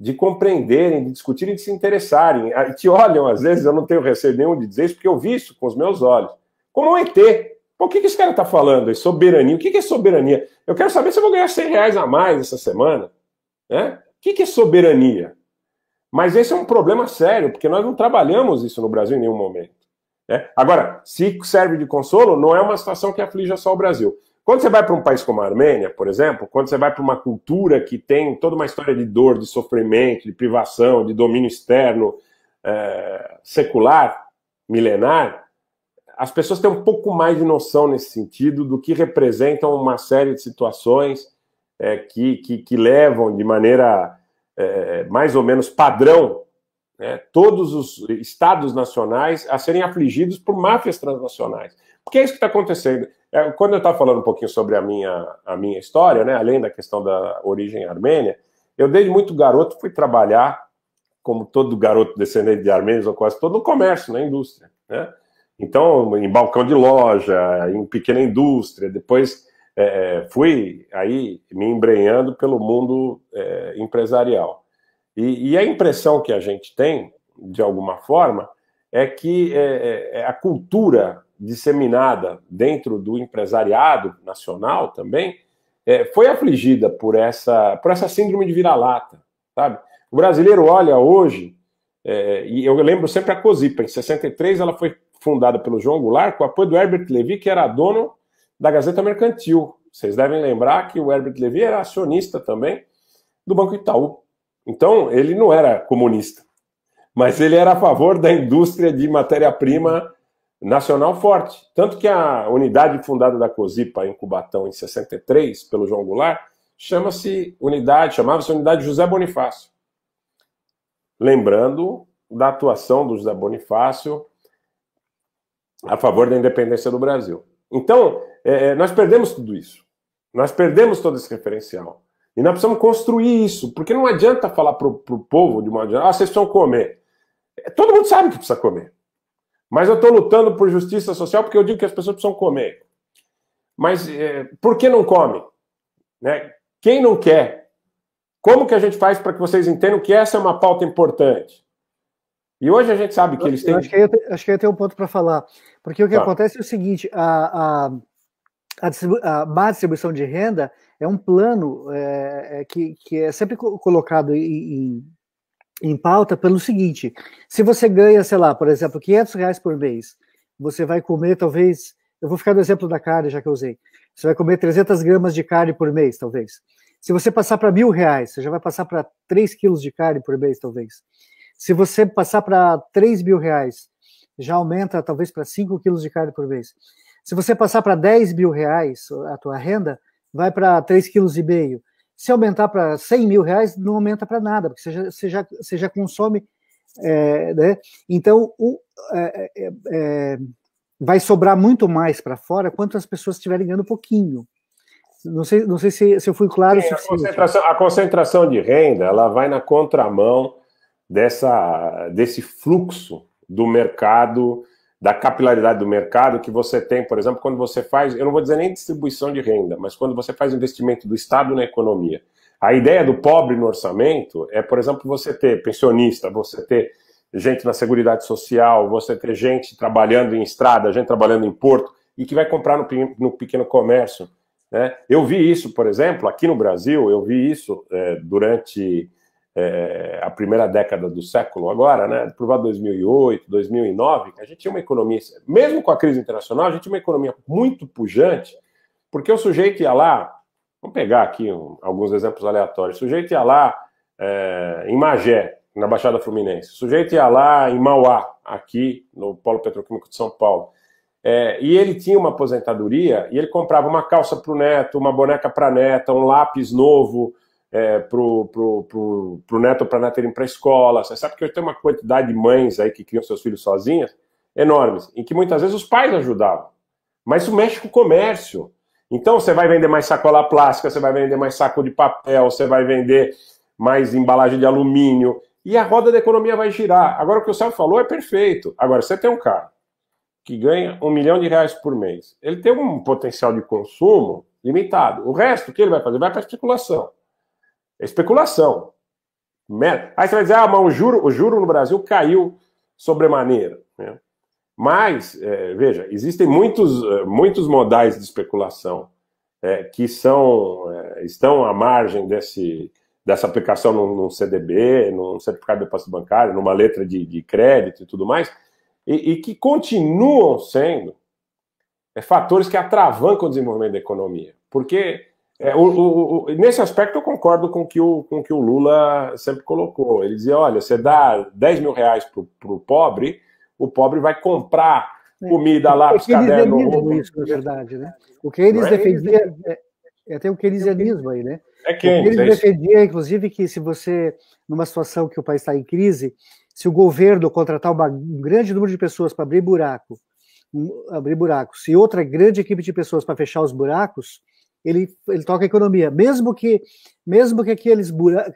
de compreenderem, de discutirem, de se interessarem. Ah, te olham, às vezes, eu não tenho receio nenhum de dizer isso, porque eu vi isso com os meus olhos. Como um ET. Pô, o que, que esse cara está falando? aí? É soberania. O que, é soberania? Eu quero saber se eu vou ganhar 100 reais a mais essa semana. Né? O que é soberania? Mas esse é um problema sério, porque nós não trabalhamos isso no Brasil em nenhum momento. Né? Agora, se serve de consolo, não é uma situação que aflige só o Brasil. Quando você vai para um país como a Armênia, por exemplo, quando você vai para uma cultura que tem toda uma história de dor, de sofrimento, de privação, de domínio externo, é, secular, milenar, as pessoas têm um pouco mais de noção nesse sentido do que representam uma série de situações é, que, que, que, levam de maneira é, mais ou menos padrão é, todos os estados nacionais a serem afligidos por máfias transnacionais. Porque é isso que está acontecendo. É, quando eu estava falando um pouquinho sobre a minha, a minha história, né, além da questão da origem armênia, eu desde muito garoto fui trabalhar, como todo garoto descendente de armênios, ou quase todo, no comércio, na indústria. Né? Então, em balcão de loja, em pequena indústria, depois é, é fui aí me embrenhando pelo mundo é, empresarial. E, e, a impressão que a gente tem, de alguma forma, é que é, é, é a cultura disseminada dentro do empresariado nacional também é, foi afligida por essa, por essa síndrome de vira-lata, sabe? O brasileiro olha hoje, é, e eu lembro sempre a COSIPA, em 63 ela foi fundada pelo João Goulart com o apoio do Herbert Levy, que era dono da Gazeta Mercantil. Vocês devem lembrar que o Herbert Levy era acionista também do Banco Itaú. Então, ele não era comunista, mas ele era a favor da indústria de matéria-prima nacional forte. Tanto que a unidade fundada da COSIPA em Cubatão, em 63, pelo João Goulart, chama-se unidade, chamava-se unidade José Bonifácio. Lembrando da atuação do José Bonifácio a favor da independência do Brasil. Então, é, é nós perdemos tudo isso. Nós perdemos todo esse referencial. E nós precisamos construir isso, porque não adianta falar para o povo de uma ah, vocês precisam comer. É, todo mundo sabe que precisa comer. Mas eu estou lutando por justiça social porque eu digo que as pessoas precisam comer. Mas é, por que não come? Né? Quem não quer? Como que a gente faz para que vocês entendam que essa é uma pauta importante? E hoje a gente sabe que eles têm. acho que eu, acho que eu tenho um ponto para falar. Porque o que tá. acontece é o seguinte: a, a, a, distribu a má distribuição de renda é um plano é, é, que, que é sempre colocado em, em pauta pelo seguinte: se você ganha, sei lá, por exemplo, 500 reais por mês, você vai comer talvez, eu vou ficar no exemplo da carne já que eu usei, você vai comer 300 gramas de carne por mês, talvez. Se você passar para mil reais, você já vai passar para 3 quilos de carne por mês, talvez. Se você passar para 3 mil reais, já aumenta talvez para 5 quilos de carne por mês. Se você passar para 10 mil reais a tua renda, vai para 3,5 kg. Se aumentar para 100 mil reais, não aumenta para nada, porque você já, você já, você já consome. É, né? Então, o, é, é, é vai sobrar muito mais para fora quanto as pessoas estiverem ganhando pouquinho. Não sei, não sei se, se eu fui claro. Sim, é, a, concentração, a concentração de renda ela vai na contramão dessa, desse fluxo do mercado da capilaridade do mercado que você tem, por exemplo, quando você faz, eu não vou dizer nem distribuição de renda, mas quando você faz investimento do Estado na economia. A ideia do pobre no orçamento é, por exemplo, você ter pensionista, você ter gente na Seguridade Social, você ter gente trabalhando em estrada, gente trabalhando em porto, e que vai comprar no, no pequeno comércio. Né? Eu vi isso, por exemplo, aqui no Brasil, eu vi isso é, durante é, a primeira década do século agora, né, por volta de 2008, 2009, a gente tinha uma economia, mesmo com a crise internacional, a gente tinha uma economia muito pujante, porque o sujeito ia lá, vamos pegar aqui um, alguns exemplos aleatórios, o sujeito ia lá é, em Magé, na Baixada Fluminense, o sujeito ia lá em Mauá, aqui no Polo Petroquímico de São Paulo, é, e ele tinha uma aposentadoria e ele comprava uma calça para o neto, uma boneca para a neta, um lápis novo, é, para o neto para a neta irem para a escola. Você sabe que eu tenho uma quantidade de mães aí que criam seus filhos sozinhas, enormes, em que muitas vezes os pais ajudavam. Mas isso mexe com o comércio. Então você vai vender mais sacola plástica, você vai vender mais saco de papel, você vai vender mais embalagem de alumínio, e a roda da economia vai girar. Agora, o que o Sérgio falou é perfeito. Agora, você tem um cara que ganha um milhão de reais por mês, ele tem um potencial de consumo limitado. O resto, o que ele vai fazer? Vai para especulação. É especulação. Né? Aí você vai dizer, ah, mas o juro, o juro no Brasil caiu sobremaneira. Né? Mas, é, veja, existem muitos, é, muitos modais de especulação é, que são, é, estão à margem desse, dessa aplicação num, num CDB, num certificado de depósito bancário, numa letra de, de crédito e tudo mais, e, e que continuam sendo é, fatores que atravancam o desenvolvimento da economia. Porque é, o, o, o, nesse aspecto eu concordo com que o com que o Lula sempre colocou. Ele dizia, olha, você dá 10 mil reais para o pobre, o pobre vai comprar é. comida, lápis, caderno... Eles é isso, na verdade, né? O que eles é defendiam... É, é, tem o keynesianismo aí, né? É quem? Eles é defendiam, inclusive, que se você, numa situação que o país está em crise, se o governo contratar uma, um grande número de pessoas para abrir buraco, abrir buracos, e outra grande equipe de pessoas para fechar os buracos, ele, ele toca a economia, mesmo que mesmo que aqueles buracos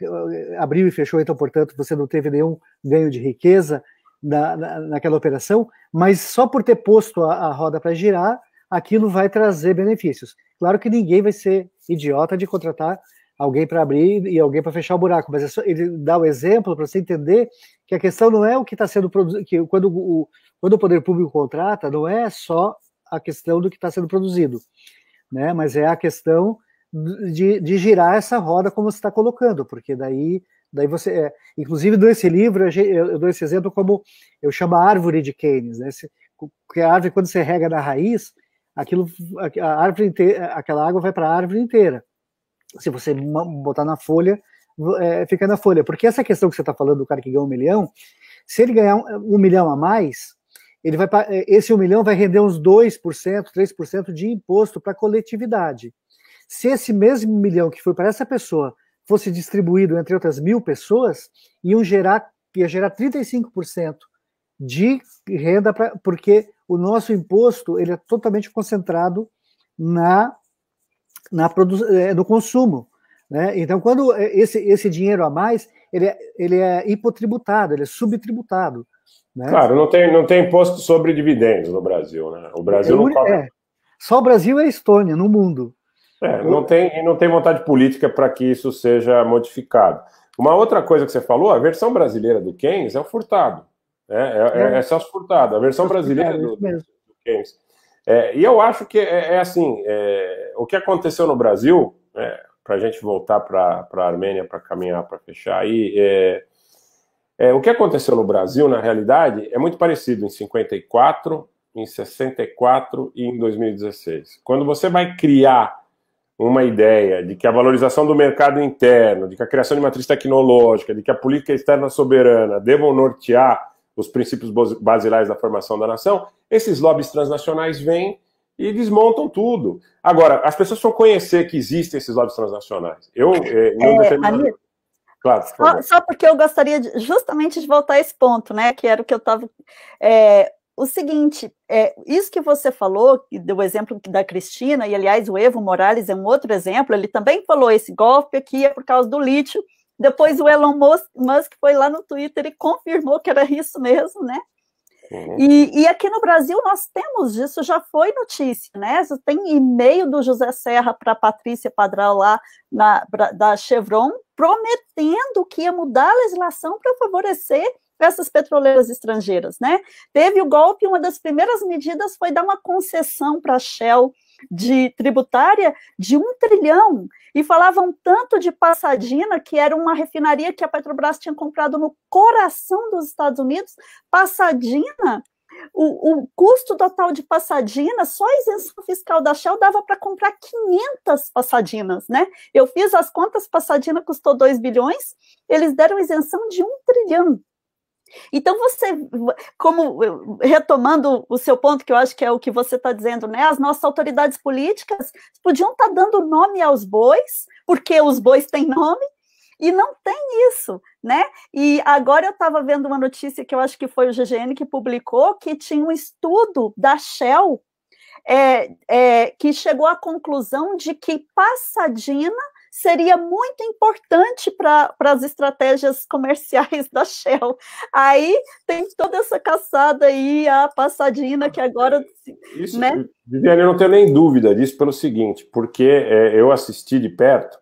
abriu e fechou, então portanto você não teve nenhum ganho de riqueza na, na naquela operação, mas só por ter posto a, a roda para girar, aquilo vai trazer benefícios. Claro que ninguém vai ser idiota de contratar alguém para abrir e alguém para fechar o buraco, mas é só, ele dá o exemplo para você entender que a questão não é o que está sendo produzido, que quando o, quando o poder público contrata, não é só a questão do que está sendo produzido né? Mas é a questão de, de girar essa roda como você está colocando, porque daí daí você, é, inclusive do esse livro, eu dou esse exemplo como eu chamo a árvore de Keynes, né? Porque a árvore quando você rega na raiz, aquilo, a árvore inteira, aquela água vai para a árvore inteira. Se você botar na folha, é, fica na folha, porque essa questão que você está falando do cara que ganhou um milhão, se ele ganhar um, um milhão a mais, ele vai eh, esse 1 milhão vai render uns 2%, 3% de imposto para a coletividade. Se esse mesmo milhão que foi para essa pessoa fosse distribuído entre outras mil pessoas, iam gerar, ia gerar 35% de renda, pra, porque o nosso imposto ele é totalmente concentrado na, na eh, no consumo. Né? Então, quando eh, esse, esse dinheiro a mais, ele é, ele é hipotributado, ele é subtributado. Né? Claro, não tem, não tem imposto sobre dividendos no Brasil, né? O Brasil é, não é, cobra. É. Só o Brasil e a Estônia no mundo. É, não tem, não tem vontade política para que isso seja modificado. Uma outra coisa que você falou, a versão brasileira do Keynes é o Furtado. Né? É, é, é o é Furtado, a versão brasileira do, do Keynes. É, e eu acho que é, é assim: o que aconteceu no Brasil, para a gente voltar para a Armênia, para caminhar, para fechar aí, é, é, o que aconteceu no Brasil, na realidade, é muito parecido em 54, em 64 e em 2016. Quando você vai criar uma ideia de que a valorização do mercado interno, de que a criação de matriz tecnológica, de que a política externa soberana devam nortear os princípios basilares da formação da nação, esses lobbies transnacionais vêm e desmontam tudo. Agora, as pessoas vão conhecer que existem esses lobbies transnacionais. Eu, é, em um é, determinado... Claro, por só, só, porque eu gostaria de, justamente de voltar a esse ponto, né? Que era o que eu estava. É, o seguinte, é, isso que você falou, do exemplo da Cristina, e aliás o Evo Morales é um outro exemplo, ele também falou esse golpe aqui é por causa do lítio. Depois o Elon Musk foi lá no Twitter e confirmou que era isso mesmo, né? Uhum. E, e, aqui no Brasil nós temos isso, já foi notícia, né? Tem e-mail do José Serra para Patrícia Padral lá na, da Chevron, prometendo que ia mudar a legislação para favorecer essas petroleiras estrangeiras, né? Teve o golpe, uma das primeiras medidas foi dar uma concessão para a Shell de tributária de um trilhão. E falavam tanto de Passadina, que era uma refinaria que a Petrobras tinha comprado no coração dos Estados Unidos. Passadina, o, o custo total de Passadina, só a isenção fiscal da Shell dava para comprar 500 Passadinas, né? Eu fiz as contas, Passadina custou 2 bilhões, eles deram isenção de um trilhão. Então, você, como eh, retomando o seu ponto, que eu acho que é o que você está dizendo, né? As nossas autoridades políticas podiam estar tá dando nome aos bois, porque os bois têm nome, e não tem isso, né? E agora eu estava vendo uma notícia que eu acho que foi o GGN que publicou, que tinha um estudo da Shell é, é, que chegou à conclusão de que Passadina seria muito importante para as estratégias comerciais da Shell. Aí tem toda essa caçada aí, a passadina que agora. É, isso, né? Viviane, eu não tenho nem dúvida disso pelo seguinte, porque é, eu assisti de perto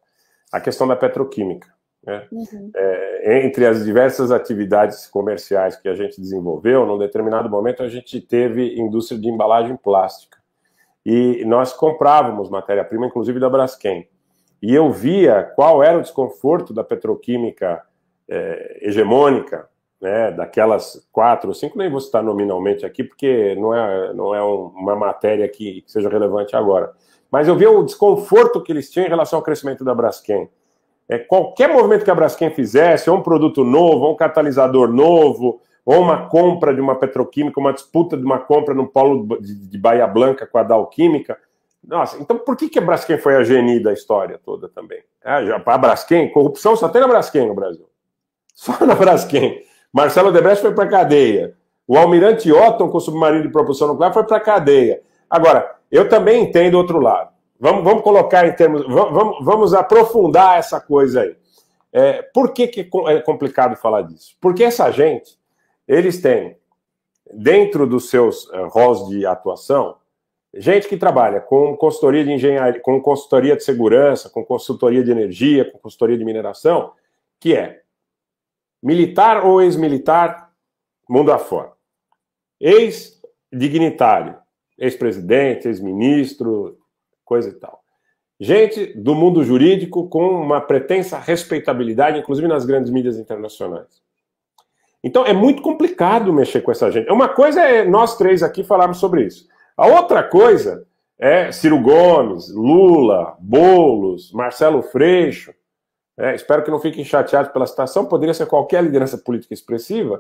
a questão da petroquímica. Né? Uhum. É, entre as diversas atividades comerciais que a gente desenvolveu, num determinado momento a gente teve indústria de embalagem plástica. E nós comprávamos matéria-prima, inclusive da Braskem e eu via qual era o desconforto da petroquímica é, hegemônica, né, daquelas quatro ou cinco, nem vou citar nominalmente aqui, porque não é, não é uma matéria que, que, seja relevante agora. Mas eu via o desconforto que eles tinham em relação ao crescimento da Braskem. É, qualquer movimento que a Braskem fizesse, ou um produto novo, ou um catalisador novo, ou uma compra de uma petroquímica, uma disputa de uma compra no polo de Bahia Blanca com a Dalquímica, nossa, então por que, que a Braskem foi a genie da história toda também? É, a Braskem, corrupção só tem na Braskem no Brasil. Só na Braskem. Marcelo Debrecht foi para cadeia. O almirante Otton com o submarino de propulsão nuclear foi para cadeia. Agora, eu também entendo outro lado. Vamos, vamos colocar em termos. Vamos, vamos aprofundar essa coisa aí. É, por que, que é, é complicado falar disso? Porque essa gente, eles têm, dentro dos seus eh, roles de atuação, gente que trabalha com consultoria de engenharia, com consultoria de segurança, com consultoria de energia, com consultoria de mineração, que é militar ou ex-militar, mundo afora. Ex-dignitário, ex-presidente, ex-ministro, coisa e tal. Gente do mundo jurídico com uma pretensa respeitabilidade, inclusive nas grandes mídias internacionais. Então é muito complicado mexer com essa gente. Uma coisa é nós três aqui falarmos sobre isso. A outra coisa é Ciro Gomes, Lula, Bolos, Marcelo Freixo. É, espero que não fiquem chateados pela citação, poderia ser qualquer liderança política expressiva,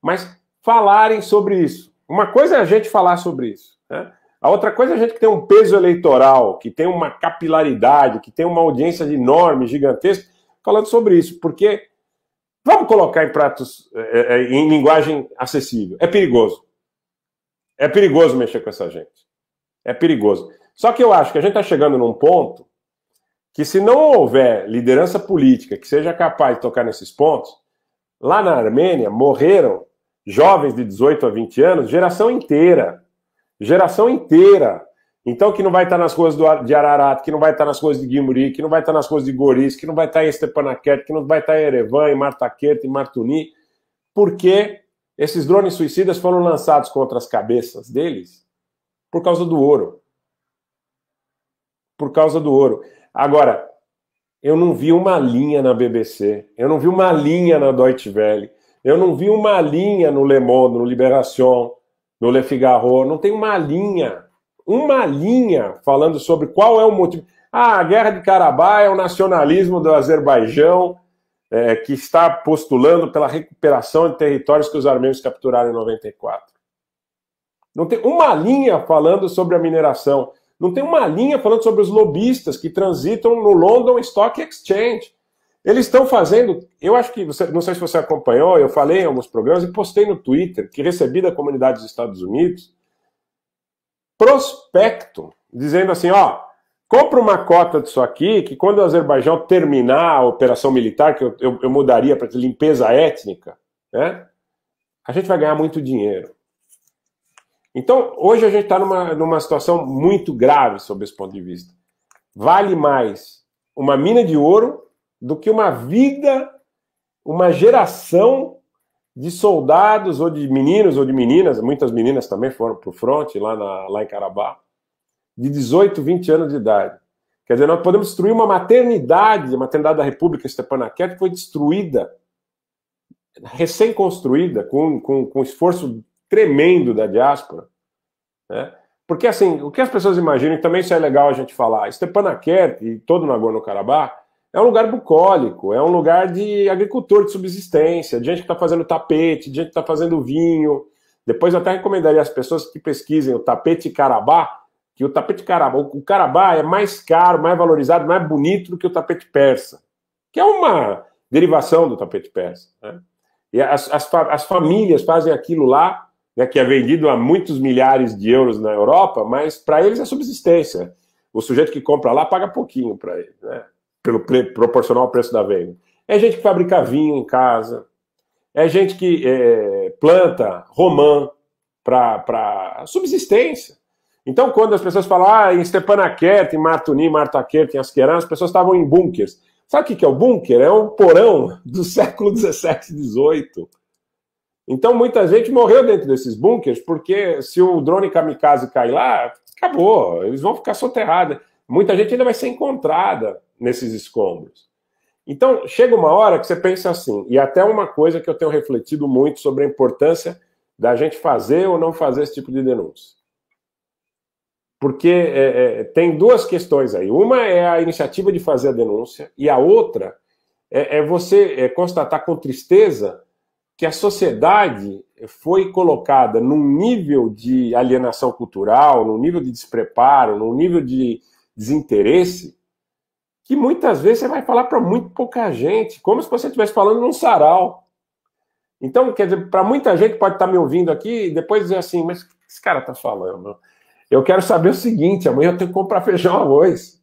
mas falarem sobre isso. Uma coisa é a gente falar sobre isso. Né? A outra coisa é a gente que tem um peso eleitoral, que tem uma capilaridade, que tem uma audiência enorme, gigantesca, falando sobre isso, porque vamos colocar em pratos, é, é, é, em linguagem acessível. É perigoso. É perigoso mexer com essa gente. É perigoso. Só que eu acho que a gente está chegando num ponto que, se não houver liderança política que seja capaz de tocar nesses pontos, lá na Armênia morreram jovens de 18 a 20 anos, geração inteira. Geração inteira. Então, que não vai estar tá nas ruas de Ararat, que não vai estar tá nas ruas de Guimuri, que não vai estar tá nas ruas de Goris, que não vai estar em Stepanakert, que não vai estar em Erevan, em Martaqueta, em Martuni, porque esses drones suicidas foram lançados contra as cabeças deles por causa do ouro. Por causa do ouro. Agora, eu não vi uma linha na BBC, eu não vi uma linha na Deutsche Welle, eu não vi uma linha no Le Monde, no Libération, no Le Figaro, não tem uma linha, uma linha falando sobre qual é o motivo. Ah, a guerra de Karabakh é o nacionalismo do Azerbaijão, é, que está postulando pela recuperação de territórios que os armênios capturaram em 94. Não tem uma linha falando sobre a mineração. Não tem uma linha falando sobre os lobistas que transitam no London Stock Exchange. Eles estão fazendo. Eu acho que. Você, não sei se você acompanhou, eu falei em alguns programas e postei no Twitter que recebi da comunidade dos Estados Unidos prospecto dizendo assim: ó, compra uma cota disso aqui, que quando o Azerbaijão terminar a operação militar, que eu, eu, eu mudaria para limpeza étnica, né? a gente vai ganhar muito dinheiro. Então, hoje a gente está numa, numa situação muito grave sob esse ponto de vista. Vale mais uma mina de ouro do que uma vida, uma geração de soldados ou de meninos ou de meninas, muitas meninas também foram para o fronte lá, na, lá em Carabá, de 18, 20 anos de idade. Quer dizer, nós podemos destruir uma maternidade, a maternidade da República Stepanakert que foi destruída, recém-construída, com, com, com esforço tremendo da diáspora. Né? Porque, assim, o que as pessoas imaginam, e também isso é legal a gente falar, Stepanakert e todo Nagorno-Karabakh é um lugar bucólico, é um lugar de agricultor de subsistência, de gente que está fazendo tapete, de gente que está fazendo vinho. Depois eu até recomendaria às pessoas que pesquisem o tapete Carabá, que o tapete carabá, o carabá é mais caro, mais valorizado, mais bonito do que o tapete persa, que é uma derivação do tapete persa. Né? E as, as, as, famílias fazem aquilo lá, né, que é vendido a muitos milhares de euros na Europa, mas para eles é subsistência. O sujeito que compra lá paga pouquinho para ele, né? pelo proporcional ao preço da venda. É gente que fabrica vinho em casa, é gente que é, planta romã para subsistência. Então, quando as pessoas falam ah, em Stepanakert, em Martuni, Martakert, em Asqueran, as pessoas estavam em bunkers. Sabe o que é o bunker? É um porão do século XVII, XVIII. Então, muita gente morreu dentro desses bunkers, porque se o drone kamikaze cair lá, acabou, eles vão ficar soterrados. Muita gente ainda vai ser encontrada nesses escombros. Então, chega uma hora que você pensa assim, e até uma coisa que eu tenho refletido muito sobre a importância da gente fazer ou não fazer esse tipo de denúncia porque é, é, tem duas questões aí. Uma é a iniciativa de fazer a denúncia, e a outra é, é você é, constatar com tristeza que a sociedade foi colocada num nível de alienação cultural, num nível de despreparo, num nível de desinteresse, que muitas vezes você vai falar para muito pouca gente, como se você estivesse falando num sarau. Então, quer dizer, para muita gente pode estar tá me ouvindo aqui e depois dizer assim, mas o que esse cara está falando? Eu quero saber o seguinte: amanhã eu tenho que comprar feijão arroz.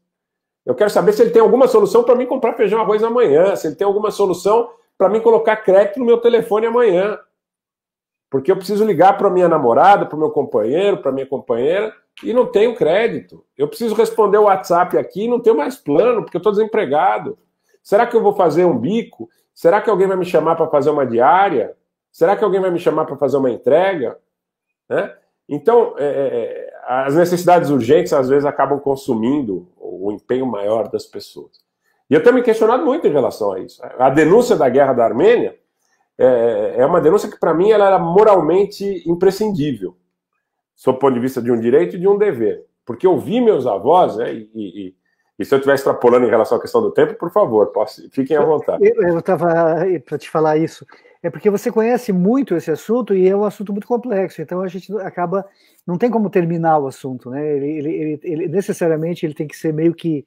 Eu quero saber se ele tem alguma solução para mim comprar feijão arroz amanhã, se ele tem alguma solução para mim colocar crédito no meu telefone amanhã. Porque eu preciso ligar para minha namorada, para o meu companheiro, para minha companheira e não tenho crédito. Eu preciso responder o WhatsApp aqui e não tenho mais plano, porque eu estou desempregado. Será que eu vou fazer um bico? Será que alguém vai me chamar para fazer uma diária? Será que alguém vai me chamar para fazer uma entrega? Né? Então, é, é, é, as necessidades urgentes às vezes acabam consumindo o empenho maior das pessoas. E eu tenho me questionado muito em relação a isso. A denúncia da guerra da Armênia é, é uma denúncia que, para mim, ela era moralmente imprescindível, sob o ponto de vista de um direito e de um dever. Porque eu vi meus avós, né, e, e, e se eu estiver extrapolando em relação à questão do tempo, por favor, posso, fiquem à vontade. Eu estava para te falar isso é porque você conhece muito esse assunto e é um assunto muito complexo, então a gente acaba, não tem como terminar o assunto, né? Ele, ele, ele, ele necessariamente ele tem que ser meio que,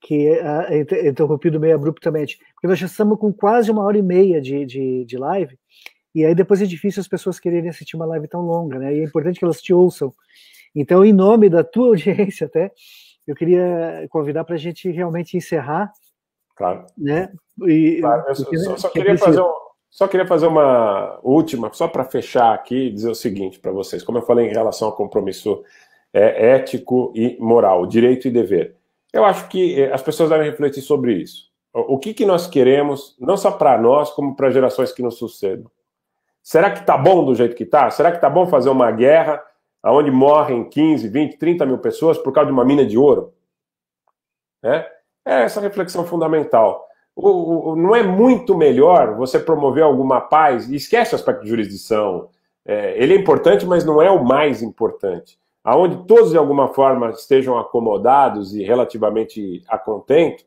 que uh, interrompido meio abruptamente, porque nós já estamos com quase uma hora e meia de, de, de, live, e aí depois é difícil as pessoas quererem assistir uma live tão longa, né? E é importante que elas te ouçam. Então, em nome da tua audiência até, eu queria convidar para a gente realmente encerrar. Claro. Né? E, claro, eu só, né, só é queria fazer um, só queria fazer uma última, só para fechar aqui, dizer o seguinte para vocês. Como eu falei em relação ao compromisso é, ético e moral, direito e dever. Eu acho que eh, as pessoas devem refletir sobre isso. O que, que nós queremos, não só para nós, como para gerações que nos sucedam. Será que está bom do jeito que está? Será que está bom fazer uma guerra onde morrem 15, 20, 30 mil pessoas por causa de uma mina de ouro? É, é essa reflexão fundamental o, o, não é muito melhor você promover alguma paz? esquece o aspecto de jurisdição. É, ele é importante, mas não é o mais importante. Aonde todos, de alguma forma, estejam acomodados e relativamente a contento,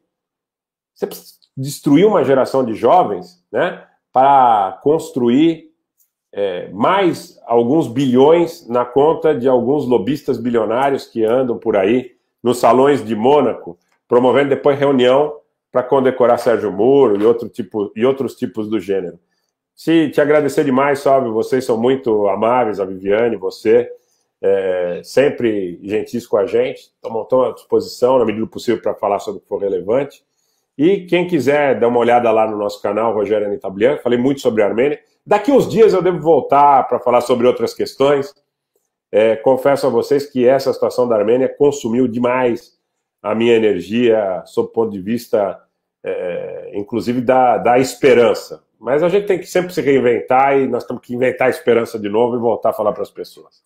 você destruir uma geração de jovens né, para construir é, mais alguns bilhões na conta de alguns lobistas bilionários que andam por aí nos salões de Mônaco, promovendo depois reunião para condecorar Sérgio Moro e, outro tipo, e outros tipos do gênero. Se te agradecer demais, Salve, vocês são muito amáveis, a Viviane, você, é, sempre gentis com a gente, estão à disposição, na medida do possível, para falar sobre o que for relevante. E quem quiser dar uma olhada lá no nosso canal, Rogério Anitablian, falei muito sobre a Armênia. Daqui uns dias eu devo voltar para falar sobre outras questões. É, confesso a vocês que essa situação da Armênia consumiu demais a minha energia sob o ponto de vista é, é, inclusive dá, esperança. Mas a gente tem que sempre se reinventar e nós temos que inventar a esperança de novo e voltar a falar para as pessoas.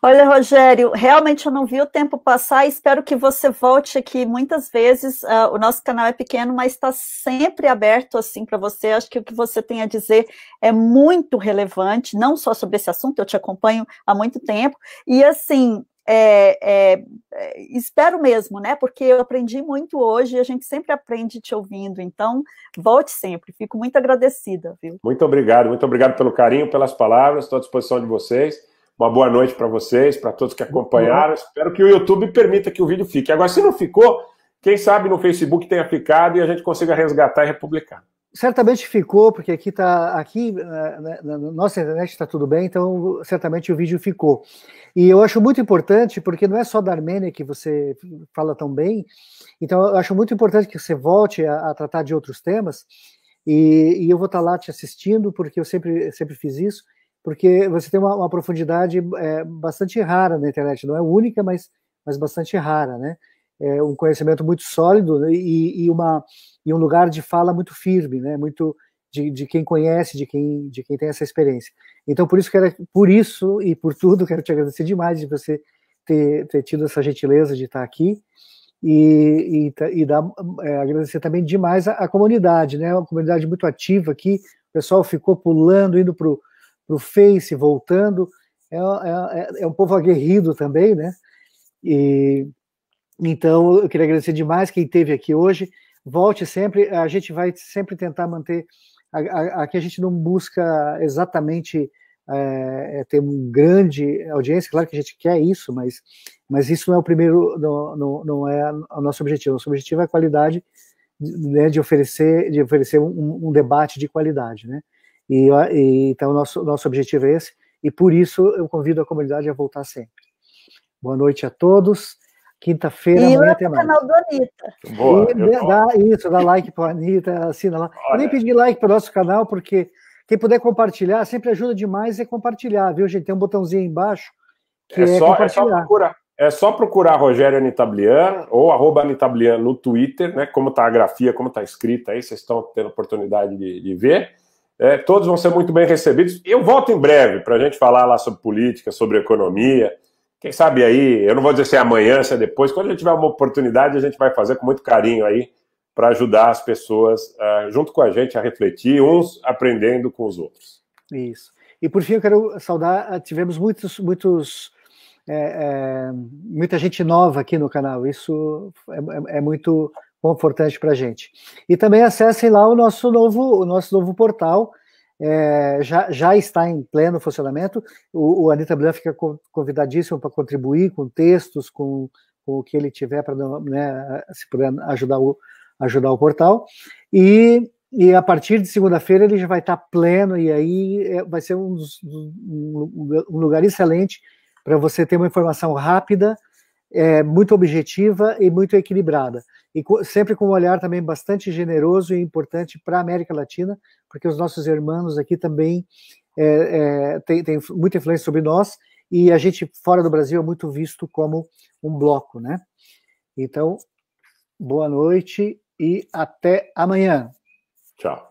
Olha, Rogério, realmente eu não vi o tempo passar e espero que você volte aqui muitas vezes. Uh, o nosso canal é pequeno, mas está sempre aberto assim para você. Acho que o que você tem a dizer é muito relevante, não só sobre esse assunto, eu te acompanho há muito tempo. E assim, é, é, é, espero mesmo, né? Porque eu aprendi muito hoje e a gente sempre aprende te ouvindo. Então, volte sempre. Fico muito agradecida, viu? Muito obrigado, muito obrigado pelo carinho, pelas palavras. Estou à disposição de vocês. Uma boa noite para vocês, para todos que acompanharam. Uhum. Espero que o YouTube permita que o vídeo fique. Agora, se não ficou, quem sabe no Facebook tenha ficado e a gente consiga resgatar e republicar. Certamente ficou, porque aqui tá aqui né, né, na, na nossa internet está tudo bem, então certamente o vídeo ficou. E eu acho muito importante, porque não é só da Armênia que você fala tão bem, então eu acho muito importante que você volte a, a tratar de outros temas, e, e eu vou estar tá lá te assistindo, porque eu sempre, sempre fiz isso, porque você tem uma, uma profundidade é, bastante rara na internet, não é única, mas, mas bastante rara, né? é, um conhecimento muito sólido né, e, e, uma, e um lugar de fala muito firme, né, muito de, de, quem conhece, de quem, de quem tem essa experiência. Então, por isso, quero, por isso e por tudo, quero te agradecer demais de você ter, ter tido essa gentileza de estar aqui e, e, e dar, é, agradecer também demais à comunidade, né? Uma comunidade muito ativa aqui, o pessoal ficou pulando, indo para o Face, voltando. É, é, é, é, um povo aguerrido também, né? E, então, eu queria agradecer demais quem esteve aqui hoje. Volte sempre, a gente vai sempre tentar manter. Aqui a, gente não busca exatamente é, é ter uma grande audiência, claro que a gente quer isso, mas, mas isso não é o primeiro, não, não, não é o nosso objetivo. Nosso objetivo é a qualidade né, de oferecer, de oferecer um, um debate de qualidade. Né? E, e, então, nosso, nosso objetivo é esse, e por isso eu convido a comunidade a voltar sempre. Boa noite a todos. Quinta-feira, amanhã até mais. canal do Anitta. Boa, e dá isso, dá like para Anitta, assina lá. Olha. nem pedir like para o nosso canal, porque quem puder compartilhar, sempre ajuda demais é compartilhar, viu, gente? Tem um botãozinho aí embaixo que é, é só, compartilhar. É só procurar. É só procurar Rogério Anitablian ou arroba Anitablian no Twitter, né? Como tá a grafia, como tá escrita aí, vocês estão tendo oportunidade de, de ver. É, todos vão ser muito bem recebidos. Eu volto em breve para a gente falar lá sobre política, sobre economia, quem sabe aí, eu não vou dizer se é amanhã, se é depois, quando a gente tiver uma oportunidade, a gente vai fazer com muito carinho aí para ajudar as pessoas uh, junto com a gente a refletir, uns aprendendo com os outros. Isso. E por fim, eu quero saudar, ah, tivemos muitos, muitos, é, é, muita gente nova aqui no canal. Isso é, é, é muito confortante para a gente. E também acessem lá o nosso novo, o nosso novo portal, é, já, já está em pleno funcionamento. O, o Anitta Blan fica convidadíssimo para contribuir com textos, com, com o que ele tiver para né, se puder ajudar o, ajudar o portal. E, e a partir de segunda-feira ele já vai estar pleno, e aí é, vai ser um, um, lugar excelente para você ter uma informação rápida, é, muito objetiva e muito equilibrada. E sempre com um olhar também bastante generoso e importante para a América Latina, porque os nossos irmãos aqui também é, é, têm, muita influência sobre nós, e a gente fora do Brasil é muito visto como um bloco, né? Então, boa noite e até amanhã. Tchau.